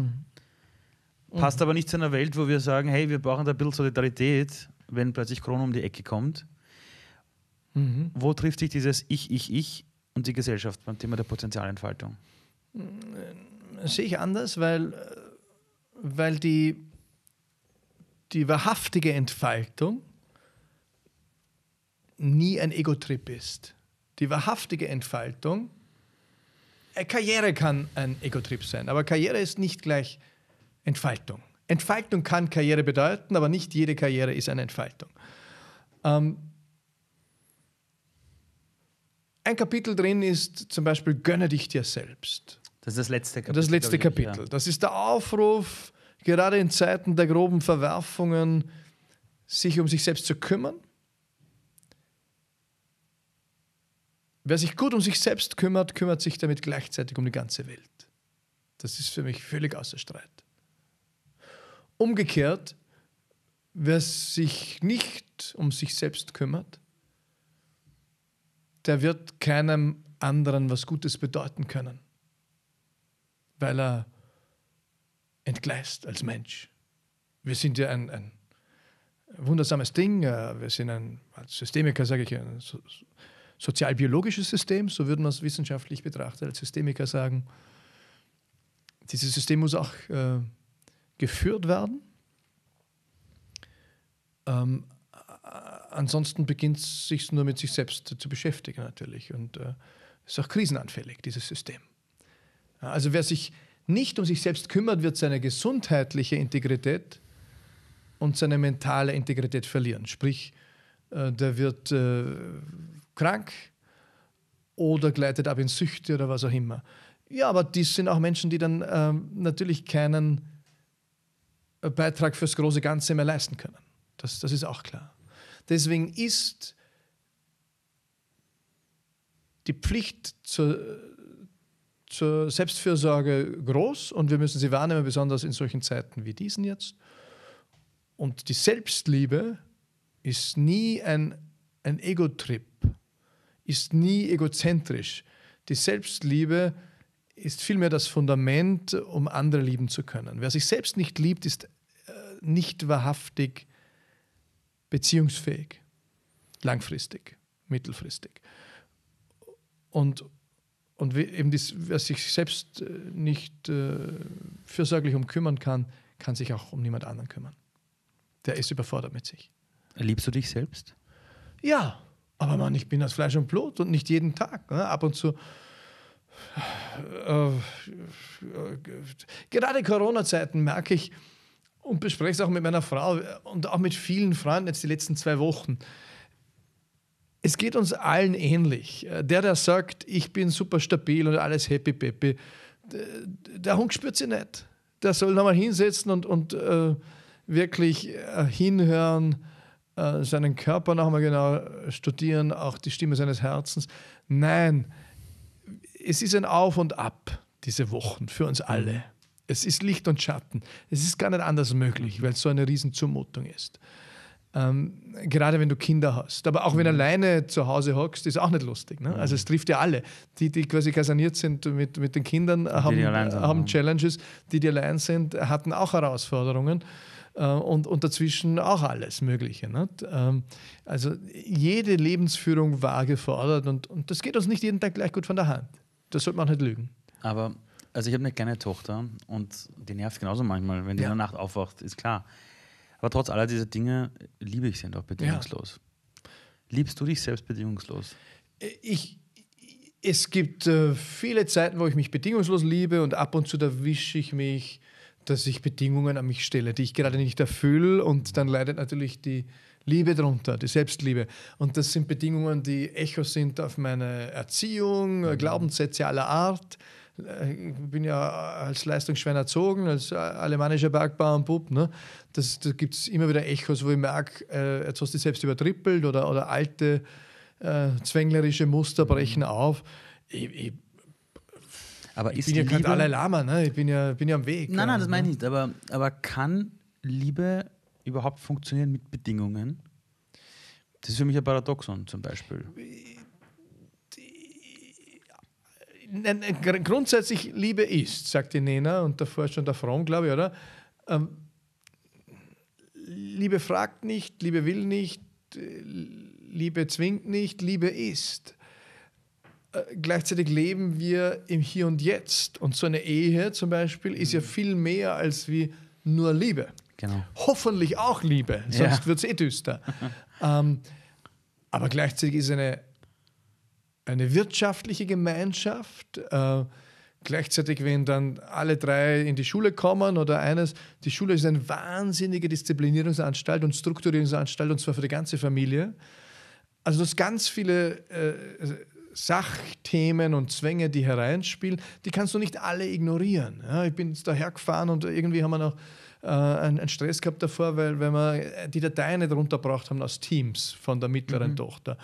mhm. Passt mhm. aber nicht zu einer Welt, wo wir sagen, hey, wir brauchen da ein bisschen Solidarität, wenn plötzlich Corona um die Ecke kommt. Mhm. Wo trifft sich dieses Ich, ich, ich und die Gesellschaft beim Thema der Potenzialentfaltung? Äh, sehe ich anders, weil, äh, weil die, die wahrhaftige Entfaltung nie ein Ego-Trip ist. Die wahrhaftige Entfaltung, äh, Karriere kann ein Ego-Trip sein, aber Karriere ist nicht gleich Entfaltung. Entfaltung kann Karriere bedeuten, aber nicht jede Karriere ist eine Entfaltung. Ähm, ein Kapitel drin ist zum Beispiel Gönne dich dir selbst. Das ist das letzte Kapitel. Das letzte Kapitel. Ja. Das ist der Aufruf, gerade in Zeiten der groben Verwerfungen, sich um sich selbst zu kümmern Wer sich gut um sich selbst kümmert, kümmert sich damit gleichzeitig um die ganze Welt. Das ist für mich völlig außer Streit. Umgekehrt, wer sich nicht um sich selbst kümmert, der wird keinem anderen was Gutes bedeuten können, weil er entgleist als Mensch. Wir sind ja ein, ein wundersames Ding, äh, wir sind ein, als Systemiker sage ich, ein sozialbiologisches System, so würden wir es wissenschaftlich betrachtet als Systemiker sagen. Dieses System muss auch äh, geführt werden. Ähm, äh, ansonsten beginnt es sich nur mit sich selbst zu beschäftigen natürlich und äh, ist auch krisenanfällig, dieses System. Also wer sich nicht um sich selbst kümmert, wird seine gesundheitliche Integrität und seine mentale Integrität verlieren. Sprich, äh, der wird äh, krank oder gleitet ab in Süchte oder was auch immer. Ja, aber dies sind auch Menschen, die dann ähm, natürlich keinen äh, Beitrag fürs große Ganze mehr leisten können. Das, das ist auch klar. Deswegen ist die Pflicht zur, zur Selbstfürsorge groß und wir müssen sie wahrnehmen, besonders in solchen Zeiten wie diesen jetzt. Und die Selbstliebe ist nie ein, ein Ego-Trip ist nie egozentrisch. Die Selbstliebe ist vielmehr das Fundament, um andere lieben zu können. Wer sich selbst nicht liebt, ist äh, nicht wahrhaftig beziehungsfähig, langfristig, mittelfristig. Und, und eben dies, wer sich selbst äh, nicht äh, fürsorglich um kümmern kann, kann sich auch um niemand anderen kümmern. Der ist überfordert mit sich. Liebst du dich selbst? Ja, aber Mann, ich bin das Fleisch und Blut und nicht jeden Tag. Ne? Ab und zu. Äh, gerade Corona-Zeiten merke ich und bespreche es auch mit meiner Frau und auch mit vielen Freunden jetzt die letzten zwei Wochen. Es geht uns allen ähnlich. Der, der sagt, ich bin super stabil und alles happy peppy, der Hund spürt sie nicht. Der soll nochmal hinsetzen und, und äh, wirklich äh, hinhören äh, seinen Körper nochmal genau studieren, auch die Stimme seines Herzens. Nein, es ist ein Auf und Ab, diese Wochen, für uns alle. Mhm. Es ist Licht und Schatten. Es ist gar nicht anders möglich, mhm. weil es so eine Riesenzumutung ist. Ähm, gerade wenn du Kinder hast. Aber auch wenn du mhm. alleine zu Hause hockst, ist auch nicht lustig. Ne? Also mhm. Also es trifft ja alle. Die, die quasi kasaniert sind mit, mit den Kindern, die haben, die haben Challenges. Die, die allein sind, hatten auch Herausforderungen. Äh, und, und dazwischen auch alles Mögliche. Nicht? Ähm, also jede Lebensführung war gefordert und, und das geht uns nicht jeden Tag gleich gut von der Hand. Das sollte man nicht halt lügen. Aber, also ich habe eine kleine Tochter und die nervt genauso manchmal, wenn die ja. in der Nacht aufwacht, ist klar. Aber trotz aller dieser Dinge liebe ich sie doch bedingungslos. Ja. Liebst du dich selbst bedingungslos? Ich, es gibt äh, viele Zeiten, wo ich mich bedingungslos liebe und ab und zu erwische ich mich dass ich Bedingungen an mich stelle, die ich gerade nicht erfülle und dann leidet natürlich die Liebe drunter, die Selbstliebe. Und das sind Bedingungen, die Echo sind auf meine Erziehung, mhm. Glaubenssätze aller Art. Ich bin ja als Leistungsschwein erzogen, als alemannischer Bergbauer und Bub. Ne? da gibt es immer wieder Echos, wo ich merke, äh, jetzt hast du dich selbst übertrippelt oder, oder alte äh, zwänglerische Muster mhm. brechen auf. Ich, ich, aber ich ist bin ja kein Dalai Lama, ne? ich bin ja, bin ja am Weg. Nein, nein, das meine ich ne? nicht. Aber, aber kann Liebe überhaupt funktionieren mit Bedingungen? Das ist für mich ein Paradoxon zum Beispiel. Grundsätzlich Liebe ist, sagt die Nena und davor schon der Fromm, glaube ich, oder? Ähm, Liebe fragt nicht, Liebe will nicht, äh, Liebe zwingt nicht, Liebe ist. Äh, gleichzeitig leben wir im Hier und Jetzt. Und so eine Ehe zum Beispiel ist ja mhm. viel mehr als wie nur Liebe. Genau. Hoffentlich auch Liebe, sonst ja. wird es eh düster. *laughs* ähm, aber gleichzeitig ist eine, eine wirtschaftliche Gemeinschaft. Äh, gleichzeitig, wenn dann alle drei in die Schule kommen oder eines, die Schule ist eine wahnsinnige Disziplinierungsanstalt und Strukturierungsanstalt und zwar für die ganze Familie. Also du hast ganz viele äh, Sachthemen und Zwänge, die hereinspielen, die kannst du nicht alle ignorieren. Ja, ich bin jetzt dahergefahren und irgendwie haben wir noch äh, einen, Stress gehabt davor, weil, weil wir äh, die Dateien nicht runtergebracht haben aus Teams von der mittleren mhm. Tochter.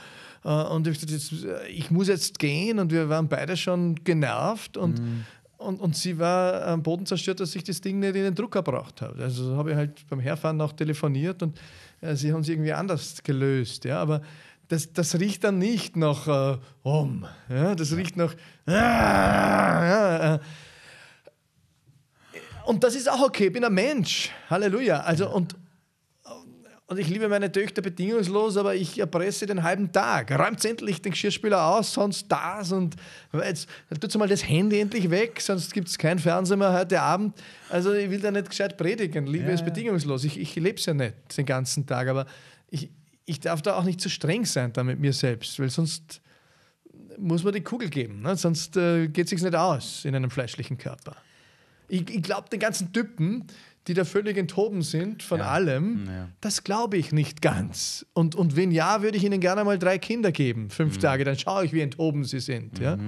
Äh, und ich dachte, jetzt, äh, ich muss jetzt gehen und wir waren beide schon genervt und mhm. Und, und sie war am Boden zerstört, dass ich das Ding nicht in den Drucker gebracht habe. Also habe ich halt beim Herfahren auch telefoniert und äh, sie haben es irgendwie anders gelöst. Ja? Aber das, das riecht dann nicht nach äh, um, ja, das riecht nach. Äh, ja, äh. und das ist auch okay, ich bin ein Mensch. Halleluja. Also und, äh, und ich liebe meine Töchter bedingungslos, aber ich erpresse den halben Tag. Räumt endlich den Geschirrspüler aus, sonst das und jetzt tut mal das Handy endlich weg, sonst gibt es kein Fernsehen mehr heute Abend. Also ich will da nicht gescheit predigen. Liebe ja, ist bedingungslos. Ich, ich lebe es ja nicht den ganzen Tag, aber ich, ich darf da auch nicht zu streng sein da mit mir selbst, weil sonst muss man die Kugel geben, ne? sonst äh, geht es sich nicht aus in einem fleischlichen Körper. Ich, ich glaube den ganzen Typen, die da völlig enthoben sind von ja. allem, ja. das glaube ich nicht ganz. Und, und wenn ja, würde ich ihnen gerne mal drei Kinder geben, fünf mhm. Tage, dann schaue ich, wie enthoben sie sind. Mhm. Ja?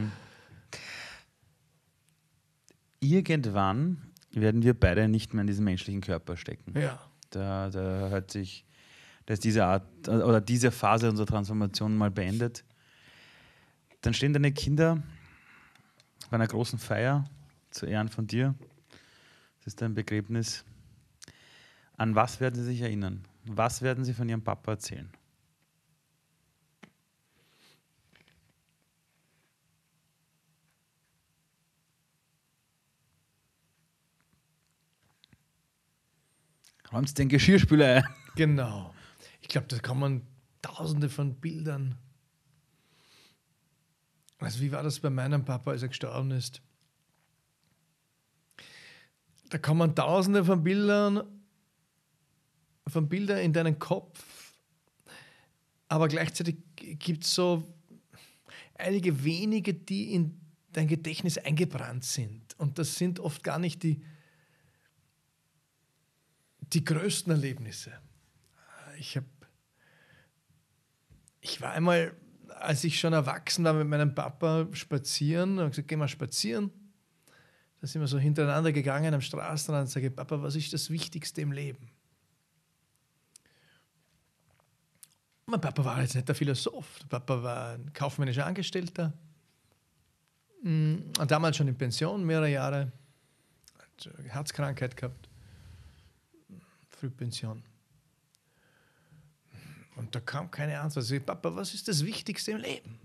Irgendwann werden wir beide nicht mehr in diesem menschlichen Körper stecken. Ja. Da, da hört sich dass diese Art oder diese Phase unserer Transformation mal beendet. Dann stehen deine Kinder bei einer großen Feier zu Ehren von dir. Das ist dein Begräbnis. An was werden sie sich erinnern? Was werden sie von ihrem Papa erzählen? Räumst den Geschirrspüler ein. Genau. Ich glaube, da kommen tausende von Bildern. Also wie war das bei meinem Papa, als er gestorben ist? Da kommen tausende von Bildern, von Bildern in deinen Kopf, aber gleichzeitig gibt es so einige wenige, die in dein Gedächtnis eingebrannt sind. Und das sind oft gar nicht die, die größten Erlebnisse ich habe, ich war einmal, als ich schon erwachsen war, mit meinem Papa spazieren und gesagt, geh mal spazieren. Da sind wir so hintereinander gegangen am Straßenrand und sage, Papa, was ist das Wichtigste im Leben? Mein Papa war jetzt nicht der Philosoph, der Papa war ein kaufmännischer Angestellter. Mm, und damals schon in Pension, mehrere Jahre. Hat Herzkrankheit gehabt. Frühpension. Und da kam keine Antwort. Ich Also, Papa, was ist das Wichtigste im Leben?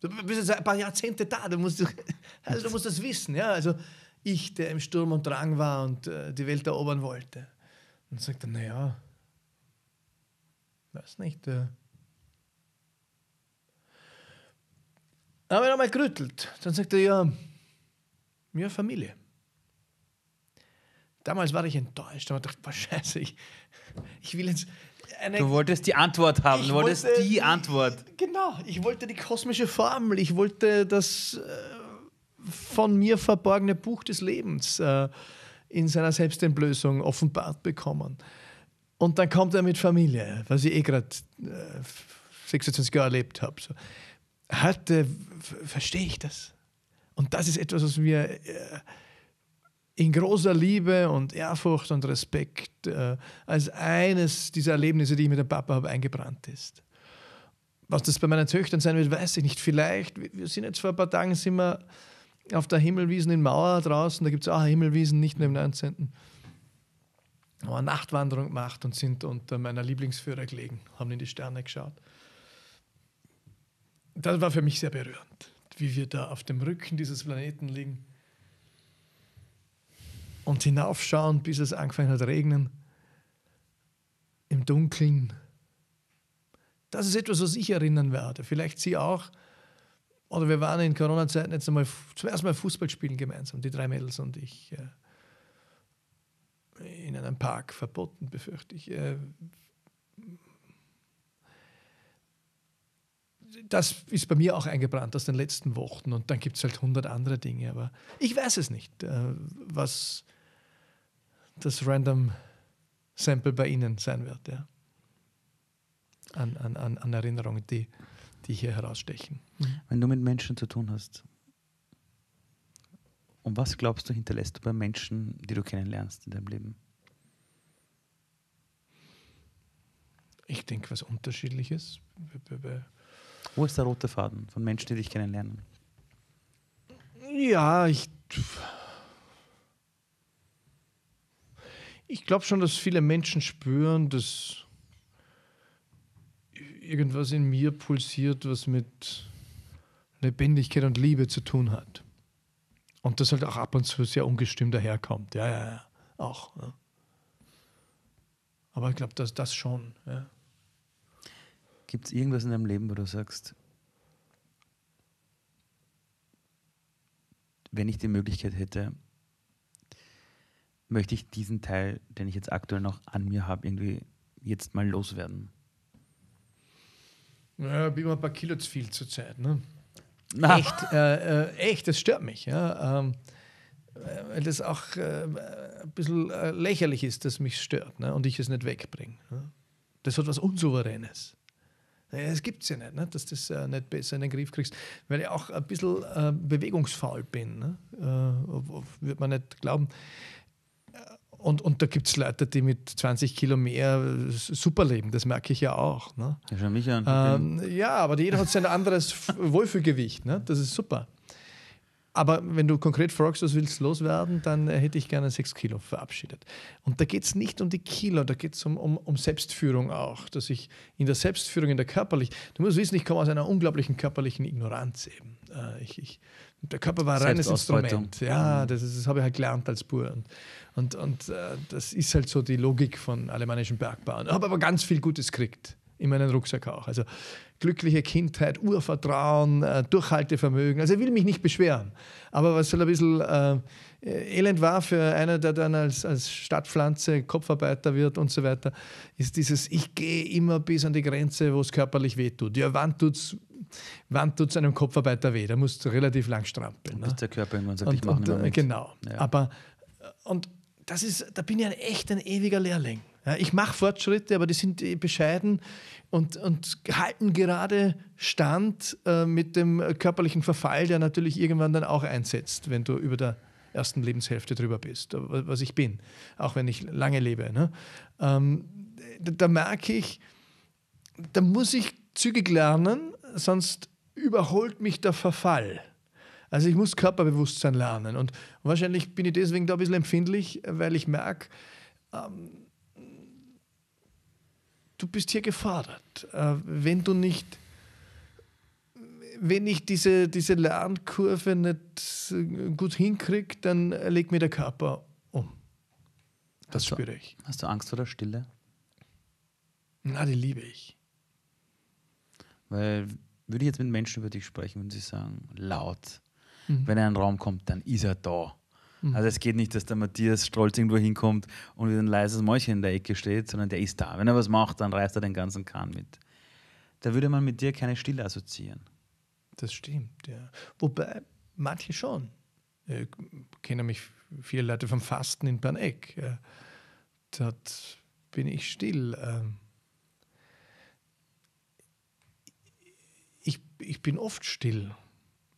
Du bist jetzt ein paar Jahrzehnte da, du musst, *laughs* also du musst das wissen. Ja? Also ich, der im Sturm und Drang war und äh, die Welt erobern wollte. Und sagt er, naja, weiß nicht. Äh, dann haben wir nochmal gerüttelt. Dann sagt er, ja, ja, Familie. Damals war ich enttäuscht. Da habe ich gedacht, boah, scheiße, ich, ich will jetzt, eine. Du wolltest die Antwort haben, du wolltest wollte, die Antwort. Genau, ich wollte die kosmische Formel, ich wollte das äh, von mir verborgene Buch des Lebens äh, in seiner Selbstentblößung offenbart bekommen. Und dann kommt er mit Familie, was ich eh gerade äh, 26 Jahre erlebt habe. So. Hatte, äh, verstehe ich das? Und das ist etwas, was mir äh, in großer Liebe und Ehrfurcht und Respekt äh, als eines dieser Erlebnisse, die ich mit dem Papa habe, eingebrannt ist. Was das bei meinen Töchtern sein wird, weiß ich nicht. Vielleicht, wir sind jetzt vor ein paar Tagen sind wir auf der Himmelwiesen in Mauer draußen, da gibt es auch Himmelwiesen, nicht nur im 19. Haben wir eine Nachtwanderung gemacht und sind unter meiner Lieblingsführer gelegen, haben in die Sterne geschaut. Das war für mich sehr berührend, wie wir da auf dem Rücken dieses Planeten liegen und hinaufschauen, bis es angefangen hat regnen, im Dunkeln. Das ist etwas, was ich erinnern werde. Vielleicht Sie auch. Oder wir waren in Corona-Zeiten jetzt einmal zum ersten Mal Fußball spielen gemeinsam, die drei Mädels und ich. Äh, in einem Park, verboten, befürchte ich. Äh, das ist bei mir auch eingebrannt aus den letzten Wochen und dann gibt es halt hundert andere Dinge, aber ich weiß es nicht, äh, was das Random Sample bei Ihnen sein wird, ja. An, an, an Erinnerungen, die, die hier herausstechen. Mhm. Wenn du mit Menschen zu tun hast, und was glaubst du, hinterlässt du bei Menschen, die du kennenlernst in deinem Leben? Ich denke, was Unterschiedliches. Bei, bei, wo ist der rote Faden von Menschen, die dich kennenlernen? Ja, ich. Ich glaube schon, dass viele Menschen spüren, dass irgendwas in mir pulsiert, was mit Lebendigkeit und Liebe zu tun hat. Und das halt auch ab und zu sehr ungestimmt daherkommt. Ja, ja, ja. Auch. Ja. Aber ich glaube, dass das schon. Ja. Gibt es irgendwas in deinem Leben, wo du sagst, wenn ich die Möglichkeit hätte, möchte ich diesen Teil, den ich jetzt aktuell noch an mir habe, irgendwie jetzt mal loswerden? Ja, bin mal ein paar Kilo zu viel zur Zeit. Ne? Echt, äh, äh, echt, das stört mich. Ja? Ähm, weil das auch äh, ein bisschen äh, lächerlich ist, dass mich stört ne? und ich es nicht wegbringe. Ne? Das hat was Unsouveränes. Das gibt es ja nicht, ne? dass du das äh, nicht besser in den Griff kriegst. Weil ich auch ein bisschen äh, bewegungsfaul bin. Ne? Äh, Würde man nicht glauben. Äh, und, und da gibt es Leute, die mit 20 Kilo mehr äh, super leben, das merke ich ja auch. Ne? Ja, mich an. Ähm, ja, aber jeder hat sein anderes Wohlfühlgewicht, ne? das ist super. Aber wenn du konkret fragst, was willst du loswerden, dann äh, hätte ich gerne 6 Kilo verabschiedet. Und da geht es nicht um die Kilo, da geht es um, um, um, Selbstführung auch. Dass ich in der Selbstführung, in der körperlichen, du musst wissen, ich komme aus einer unglaublichen körperlichen Ignoranz eben. Äh, ich, ich, der Körper war ein reines Instrument. Ja, das, ist, das habe ich halt gelernt als Bur. Und, und, und äh, das ist halt so die Logik von alemannischen Bergbauern. Ich habe aber ganz viel Gutes gekriegt in meinen Rucksack auch. Also glückliche Kindheit, Urvertrauen, äh, Durchhaltevermögen. Also er will mich nicht beschweren. Aber was halt ein bisschen äh, elend war für einer, der dann als, als Stadtpflanze Kopfarbeiter wird und so weiter, ist dieses, ich gehe immer bis an die Grenze, wo es körperlich wehtut. Ja, wann tut es wann tut es einem Kopfarbeiter weh? Da musst du relativ lang strampeln. Ne? Bis der Körper immer sagt, und, ich mache nicht mehr mit. Genau. Ja. Aber äh, und das ist, da bin ich ein, echt ein ewiger Lehrling. Ja, ich mache Fortschritte, aber die sind äh, bescheiden und, und halten gerade Stand äh, mit dem äh, körperlichen Verfall, der natürlich irgendwann dann auch einsetzt, wenn du über der ersten Lebenshälfte drüber bist, was ich bin, auch wenn ich lange lebe. Ne? Ähm, da, da merke ich, da muss ich zügig lernen, sonst überholt mich der Verfall. Also ich muss Körperbewusstsein lernen. Und wahrscheinlich bin ich deswegen da ein bisschen empfindlich, weil ich merke, ähm, du bist hier gefordert. Äh, wenn du nicht, wenn ich diese, diese Lernkurve nicht äh, gut hinkriege, dann legt mir der Körper um. Das hast spüre ich. hast du Angst vor der Stille? Na, die liebe ich. Weil würde ich jetzt mit Menschen über dich sprechen und sie sagen, laut, Mhm. Wenn er in den Raum kommt, dann ist er da. Mhm. Also es geht nicht, dass der Matthias stolz irgendwo hinkommt und wie ein leises Mäulchen in der Ecke steht, sondern der ist da. Wenn er was macht, dann reißt er den ganzen Kahn mit. Da würde man mit dir keine Stille assoziieren. Das stimmt, ja. Wobei, manche schon. Ich äh, kenne mich viele Leute vom Fasten in Berneck. Ja. Dort bin ich still. Ähm. Ich, ich bin oft still.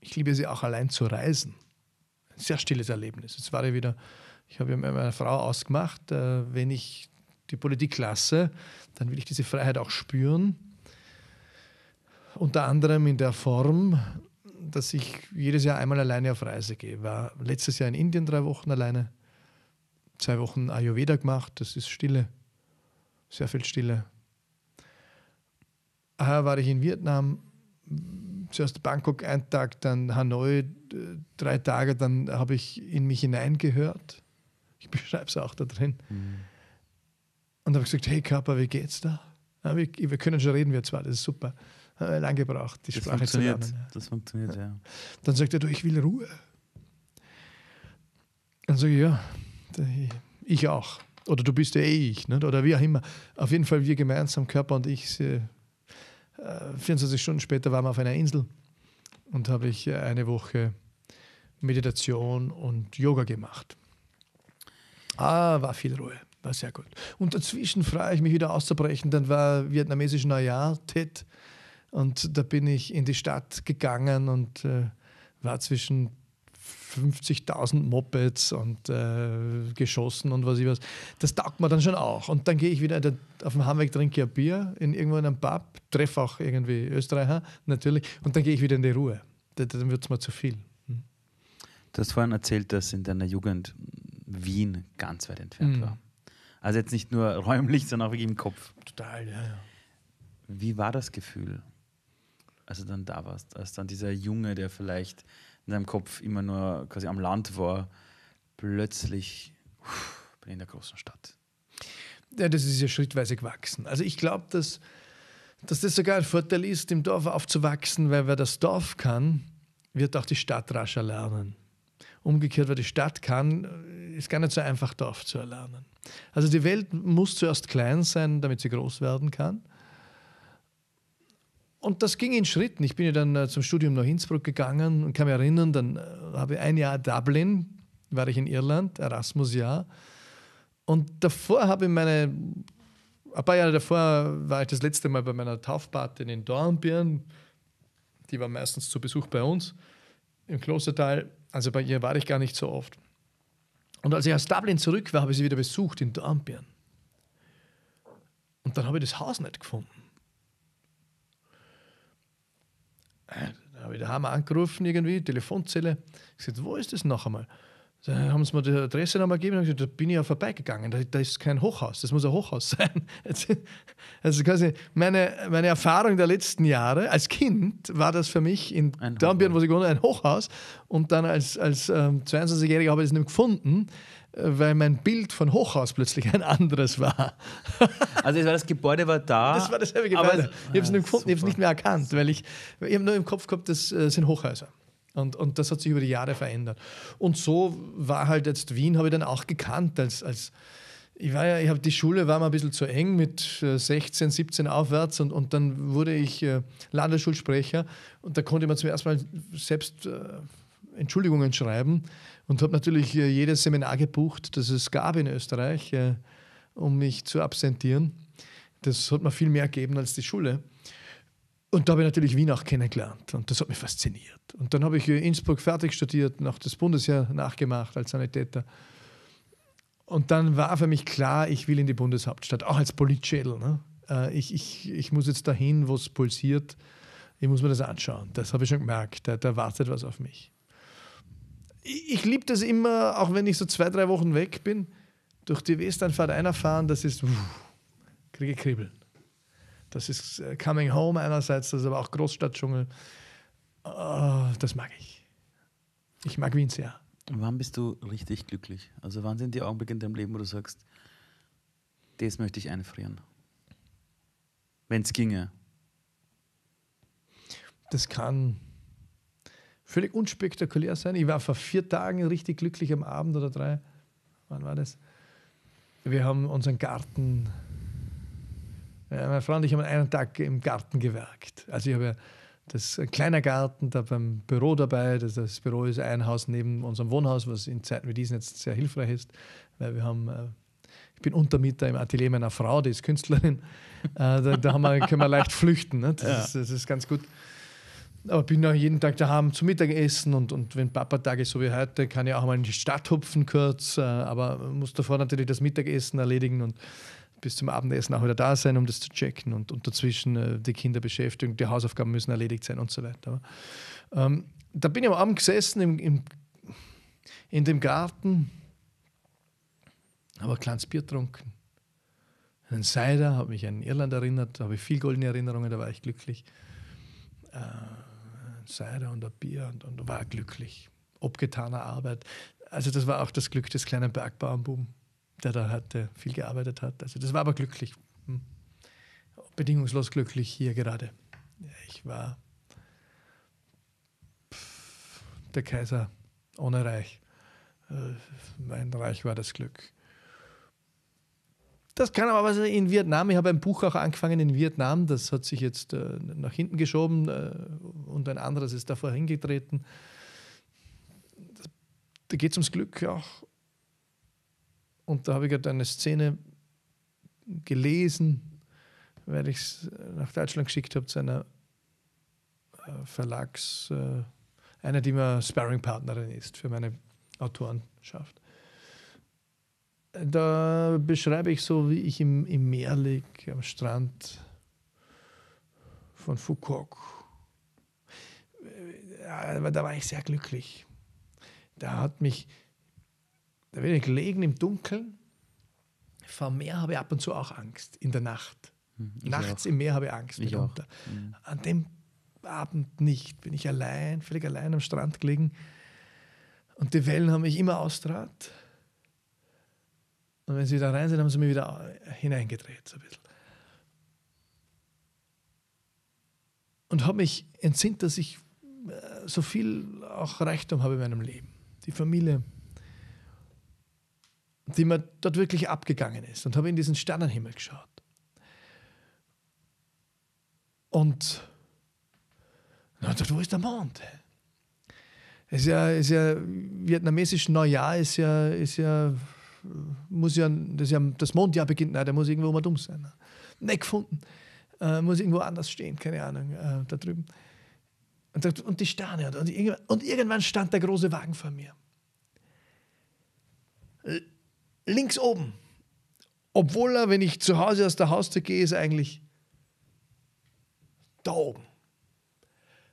Ich liebe sie auch allein zu reisen. Ein sehr stilles Erlebnis. Jetzt war ich wieder, ich habe ja mit meiner Frau ausgemacht, äh, wenn ich die Politik lasse, dann will ich diese Freiheit auch spüren. Unter anderem in der Form, dass ich jedes Jahr einmal alleine auf Reise gehe. War letztes Jahr in Indien drei Wochen alleine, zwei Wochen Ayurveda gemacht, das ist Stille, sehr viel Stille. Daher war ich in Vietnam, zuerst Bangkok einen Tag, dann Hanoi drei Tage, dann habe ich in mich hineingehört. Ich *laughs* beschreibe es auch da drin. Mhm. Und habe gesagt, hey Körper, wie geht's da? Ja, wir, wir, können schon reden, wir zwar, das ist super. Ja, äh, Lange gebraucht, die das Sprache zu lernen. Ja. Das funktioniert, ja. Dann sagt er, du, ich will Ruhe. Dann sage ich, ja, ich auch. Oder du bist ja eh ich, nicht? oder wie auch immer. Auf jeden Fall wir gemeinsam, Körper und ich, 24 Stunden später waren wir auf einer Insel und habe ich äh, eine Woche Meditation und Yoga gemacht. Ah, war viel Ruhe, war sehr gut. Und dazwischen freue ich mich wieder auszubrechen, dann war vietnamesisch Neujahr, Tet, und da bin ich in die Stadt gegangen und äh, war zwischen 50.000 Mopeds und äh, geschossen und was ich was. Das taugt mir dann schon auch. Und dann gehe ich wieder auf dem Heimweg, trinke ein Bier in irgendwo in einem Pub, treffe auch irgendwie Österreicher natürlich und dann gehe ich wieder in die Ruhe. Dann wird es mir zu viel. Hm. Du hast vorhin erzählt, dass in deiner Jugend Wien ganz weit entfernt mhm. war. Also jetzt nicht nur räumlich, sondern auch wirklich im Kopf. Total, ja, ja. Wie war das Gefühl, als du dann da warst? Als dann dieser Junge, der vielleicht in seinem Kopf immer nur quasi am Land war, plötzlich pff, bin ich in der großen Stadt. Ja, das ist ja schrittweise gewachsen. Also ich glaube, dass, dass das sogar ein Vorteil ist, im Dorf aufzuwachsen, weil wer das Dorf kann, wird auch die Stadt rascher lernen. Umgekehrt, wer die Stadt kann, ist gar nicht so einfach, Dorf zu erlernen. Also die Welt muss zuerst klein sein, damit sie groß werden kann. Und das ging in Schritten. Ich bin ja dann äh, zum Studium nach Innsbruck gegangen und kann mich erinnern, dann äh, habe ich ein Jahr Dublin, war ich in Irland, Erasmus-Jahr. Und davor habe ich meine, ein paar Jahre davor war ich das letzte Mal bei meiner Taufpatin in Dornbirn. Die war meistens zu Besuch bei uns im Klostertal. Also bei ihr war ich gar nicht so oft. Und als ich aus Dublin zurück war, habe ich sie wieder besucht in Dornbirn. Und dann habe ich das Haus nicht gefunden. Da habe ich daheim angerufen, irgendwie, Telefonzelle. Ich gesagt, wo ist das noch einmal? Da haben sie mir die Adresse nochmal gegeben und gesagt, da bin ich ja vorbeigegangen. Da, da, ist kein Hochhaus, das muss ein Hochhaus *laughs* sein. Also quasi meine, meine Erfahrung der letzten Jahre als Kind war das für mich in Dornbirn, wo ich gewohnt ein Hochhaus. Und dann als, als ähm, 22-Jähriger habe ich es nicht gefunden. Äh, weil mein Bild von Hochhaus plötzlich ein anderes war. *laughs* also das, war das Gebäude war da. Das war dasselbe Gebäude. Aber, ich habe es nur gefunden, ich habe es nicht mehr erkannt, weil ich, ich habe nur im Kopf gehabt, das äh, sind Hochhäuser. Und, und das hat sich über die Jahre verändert. Und so war halt jetzt Wien, habe ich dann auch gekannt als, als ich war ja, ich habe die Schule war mir ein bisschen zu eng mit 16, äh, 17 aufwärts und, und dann wurde ich Landesschulsprecher und da konnte man zum ersten Mal selbst Entschuldigungen schreiben und habe natürlich äh, jedes Seminar gebucht, das es gab in Österreich, äh, um mich zu absentieren. Das hat mir viel mehr gegeben als die Schule. Und da habe ich natürlich Wien auch kennengelernt und das hat mich fasziniert. Und dann habe ich in äh, Innsbruck fertig studiert, noch das Bundesheer nachgemacht als Sanitäter. Und dann war für mich klar, ich will in die Bundeshauptstadt, auch als Politschädel. Ne? Ich, ich, ich muss jetzt dahin, wo es pulsiert. Ich muss mir das anschauen. Das habe ich schon gemerkt. Da, da wartet was auf mich ich liebe das immer, auch wenn ich so zwei, drei Wochen weg bin, durch die Westernfahrt einer das ist, kriege Kribbeln. Das ist äh, Coming Home einerseits, das ist aber auch Großstadtdschungel. Oh, das mag ich. Ich mag Wien sehr. wann bist du richtig glücklich? Also wann sind die Augenblicke in deinem Leben, wo du sagst, das möchte ich einfrieren? Wenn es ginge. Das kann Völlig unspektakulär sein. Ich war vor vier Tagen richtig glücklich am Abend oder drei. Wann war das? Wir haben unseren Garten. Ja, meine Frau und ich haben einen Tag im Garten gewerkt. Also ich habe ja das ist ein kleiner Garten, da beim Büro dabei. Das, das, Büro ist ein Haus neben unserem Wohnhaus, was in Zeiten wie diesen jetzt sehr hilfreich ist, weil wir haben, äh, ich bin Untermieter im Atelier meiner Frau, die ist Künstlerin. Äh, da, da wir, können wir leicht flüchten. Ne? Das, ja. ist, das, ist, ganz gut aber bin auch jeden Tag daheim zum Mittagessen und, und wenn Papa-Tage so wie heute, kann ich auch mal in die Stadt hupfen kurz, äh, aber muss davor natürlich das Mittagessen erledigen und bis zum Abendessen auch wieder da sein, um das zu checken und, und dazwischen äh, die Kinder beschäftigen, die Hausaufgaben müssen erledigt sein und so weiter. Aber, ähm, da bin ich am Abend gesessen im, im, in dem Garten, habe ein kleines Bier getrunken, einen Cider, habe mich an Irland erinnert, habe ich viel goldene Erinnerungen, da war ich glücklich. Äh, Seide und ein Bier und, und war glücklich. Obgetaner Arbeit. Also das war auch das Glück des kleinen Bergbauernbuben, der da hatte, viel gearbeitet hat. Also das war aber glücklich. Hm. Bedingungslos glücklich hier gerade. Ich war der Kaiser ohne Reich. Äh, mein Reich war das Glück. Das kann aber was in Vietnam. Ich habe ein Buch auch angefangen in Vietnam, das hat sich jetzt äh, nach hinten geschoben äh, und ein anderes ist davor hingetreten. Da geht es ums Glück auch. Und da habe ich gerade eine Szene gelesen, weil ich es nach Deutschland geschickt habe zu einer äh, Verlags, äh, einer, die mir Sparring-Partnerin ist für meine Autorenschaft. Da beschreibe ich so, wie ich im, im Meer liege, am Strand von Fukuok. Aber äh, da war ich sehr glücklich. Da hat mich, da bin ich gelegen im Dunkeln. Vor dem Meer habe ich ab und zu auch Angst, in der Nacht. Hm, ich Nachts auch. im Meer habe ich Angst. Ich auch. Hm. An dem Abend nicht. Bin ich allein, völlig allein am Strand gelegen. Und die Wellen haben mich immer austrat. Und wenn sie wieder rein sind, haben sie mich wieder hineingedreht. So ein bisschen. Und habe mich entsinnt, dass ich äh, so viel auch Reichtum habe in meinem Leben. Die Familie, die mir dort wirklich abgegangen ist. Und habe in diesen Sternenhimmel geschaut. Und na, wo ist der Mond? Es ist ja, ist ja vietnamesisch Neujahr ist ja, ist ja muss ja, das, ja, das Mondjahr beginnt, na, der muss irgendwo mal dumm sein. Ne, gefunden. Äh, muss irgendwo anders stehen, keine Ahnung, äh, da drüben. Und, und die Sterne. Und, irgendwann, und irgendwann stand der große Wagen vor mir. L links oben. Obwohl er, wenn ich zu Hause aus der Haustür gehe, ist eigentlich da oben.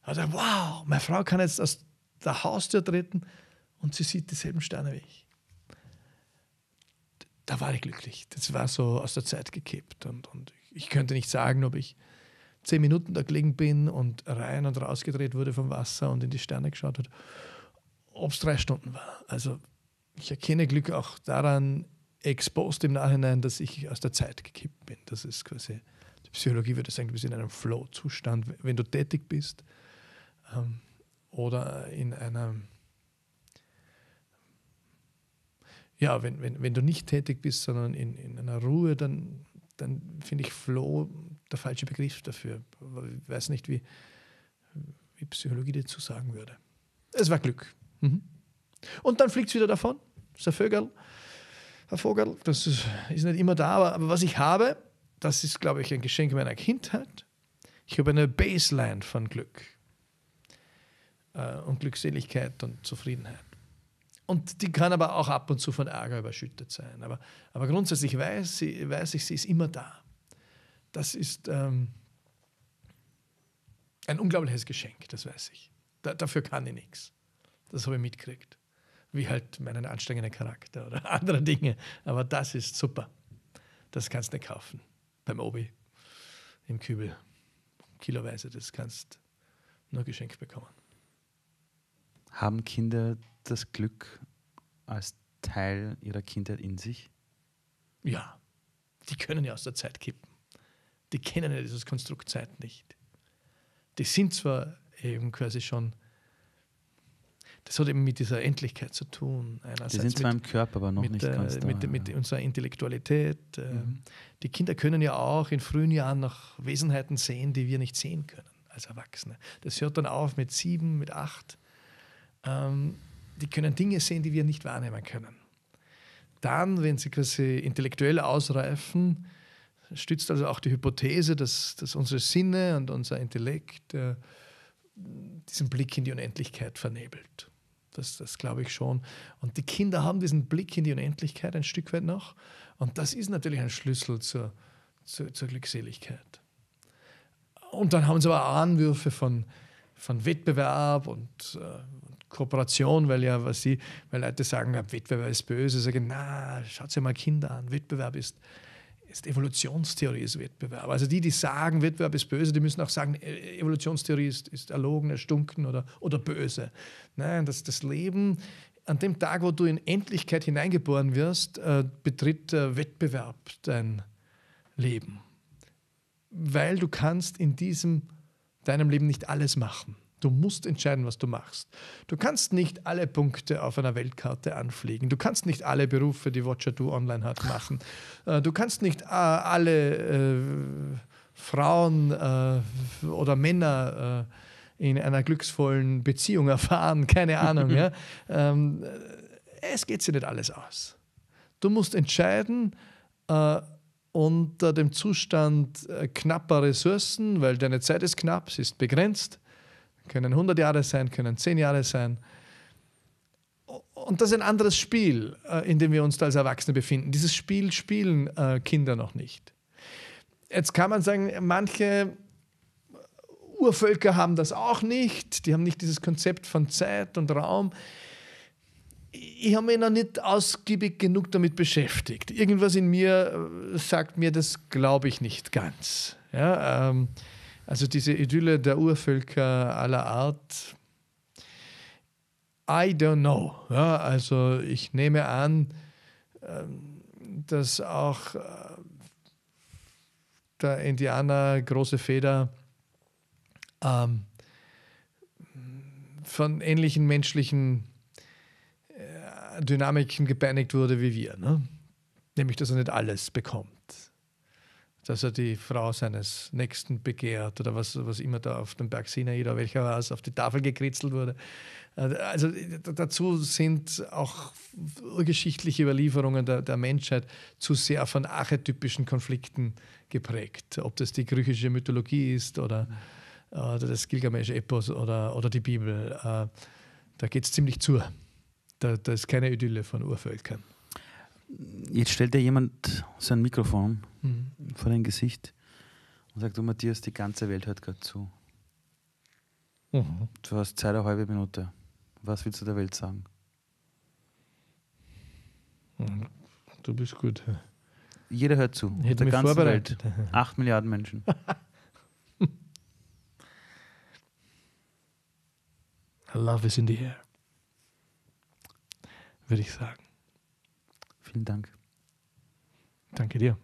Also, wow, meine Frau kann jetzt aus der Haustür treten und sie sieht dieselben Sterne wie ich da war ich glücklich. Das war so aus der Zeit gekippt. Und, und ich könnte nicht sagen, ob ich zehn Minuten da gelegen bin und rein und raus gedreht wurde vom Wasser und in die Sterne geschaut hat, ob es drei Stunden war. Also ich erkenne Glück auch daran, exposed im Nachhinein, dass ich aus der Zeit gekippt bin. Das ist quasi, die Psychologie würde sagen, du bist in einem Flow-Zustand, wenn du tätig bist ähm, oder in einem ja, wenn, wenn, wenn du nicht tätig bist, sondern in, in einer Ruhe, dann, dann finde ich Flow der falsche Begriff dafür. Ich weiß nicht, wie, wie Psychologie dazu sagen würde. Es war Glück. Mhm. Und dann fliegt es wieder davon. Das ist ein Vögel. Ein Vogel, das ist, ist nicht immer da, aber, aber was ich habe, das ist, glaube ich, ein Geschenk meiner Kindheit. Ich habe eine Baseline von Glück äh, und Glückseligkeit und Zufriedenheit. Und die kann aber auch ab und zu von Ärger überschüttet sein. Aber, aber grundsätzlich weiß, sie, weiß ich, sie ist immer da. Das ist ähm, ein unglaubliches Geschenk, das weiß ich. Da, dafür kann ich nichts. Das habe ich mitgekriegt. Wie halt meinen anstrengenden Charakter oder *laughs* andere Dinge. Aber das ist super. Das kannst du nicht kaufen. Beim Obi, im Kübel. Kiloweise, das kannst nur geschenkt bekommen. Haben Kinder das Glück als Teil ihrer Kindheit in sich? Ja, die können ja aus der Zeit kippen. Die kennen ja dieses Konstrukt Zeit nicht. Die sind zwar eben quasi schon, das hat eben mit dieser Endlichkeit zu tun. Einerseits die sind zwar mit, im Körper, aber noch mit, nicht ganz äh, da. Mit, mit unserer Intellektualität. Äh, mhm. Die Kinder können ja auch in frühen Jahren noch Wesenheiten sehen, die wir nicht sehen können als Erwachsene. Das hört dann auf mit sieben, mit acht ähm, die können Dinge sehen, die wir nicht wahrnehmen können. Dann, wenn sie quasi intellektuell ausreifen, stützt also auch die Hypothese, dass, dass unsere Sinne und unser Intellekt äh, diesen Blick in die Unendlichkeit vernebelt. Das, das glaube ich schon. Und die Kinder haben diesen Blick in die Unendlichkeit ein Stück weit noch. Und das ist natürlich ein Schlüssel zur, zur, zur Glückseligkeit. Und dann haben sie aber Anwürfe von, von Wettbewerb und äh, Kooperation, weil ja, was sie, weil Leute sagen, ja, Wettbewerb ist böse, sagen, na, schaut sich mal Kinder an, Wettbewerb ist, ist Evolutionstheorie ist Wettbewerb. Also die, die sagen, Wettbewerb ist böse, die müssen auch sagen, e-, Evolutionstheorie ist, ist erlogen, erstunken oder, oder böse. Nein, das, das Leben, an dem Tag, wo du in Endlichkeit hineingeboren wirst, äh, betritt äh, Wettbewerb dein Leben. Weil du kannst in diesem, deinem Leben nicht alles machen. Du musst entscheiden, was du machst. Du kannst nicht alle Punkte auf einer Weltkarte anfliegen. Du kannst nicht alle Berufe, die Watcher Do online hat, machen. *laughs* Äh, du kannst nicht äh, alle äh, Frauen äh, oder Männer äh, in einer glücksvollen Beziehung erfahren. *laughs* Keine Ahnung. ja. *laughs* ähm, äh, es geht sich nicht alles aus. Du musst entscheiden, unter dem Zustand knapper Ressourcen, weil deine Zeit ist knapp, sie ist begrenzt können 100 Jahre sein, können 10 Jahre sein. Und das ist ein anderes Spiel, äh, in dem wir uns da als Erwachsene befinden. Dieses Spiel spielen äh, Kinder noch nicht. Jetzt kann man sagen, manche äh, Urvölker haben das auch nicht. Die haben nicht dieses Konzept von Zeit und Raum. Ich habe mich noch nicht ausgiebig genug damit beschäftigt. Irgendwas in mir sagt mir, das glaube ich nicht ganz. Ja, ähm, also diese Idylle der Urvölker aller Art, I don't know. Ja, also ich nehme an, ähm, dass auch äh, der Indianer große Feder ähm, von ähnlichen menschlichen äh, Dynamiken gepeinigt wurde wie wir. Ne? Nämlich, dass er nicht alles bekommt dass er die Frau seines Nächsten begehrt oder was, was immer da auf dem Berg Sinai oder welcher war es, auf die Tafel gekritzelt wurde. Äh, also äh, dazu sind auch geschichtliche Überlieferungen der, der Menschheit zu sehr von archetypischen Konflikten geprägt. Ob das die griechische Mythologie ist oder, oder äh, das Gilgamesch-Epos oder, oder die Bibel. Da geht es ziemlich zu. Da, da ist keine Idylle von Urvölkern. Jetzt stellt ja jemand sein Mikrofon mhm. vor dein Gesicht und sagt, du Matthias, die ganze Welt hört gerade zu. Mhm. Du hast Zeit eine halbe Minute. Was willst du der Welt sagen? Mhm. Du bist gut. Jeder hört zu. Ich hätte der ganze Welt. Acht Milliarden Menschen. *laughs* Love is in the air. Würde ich sagen. Vielen Dank. Danke dir.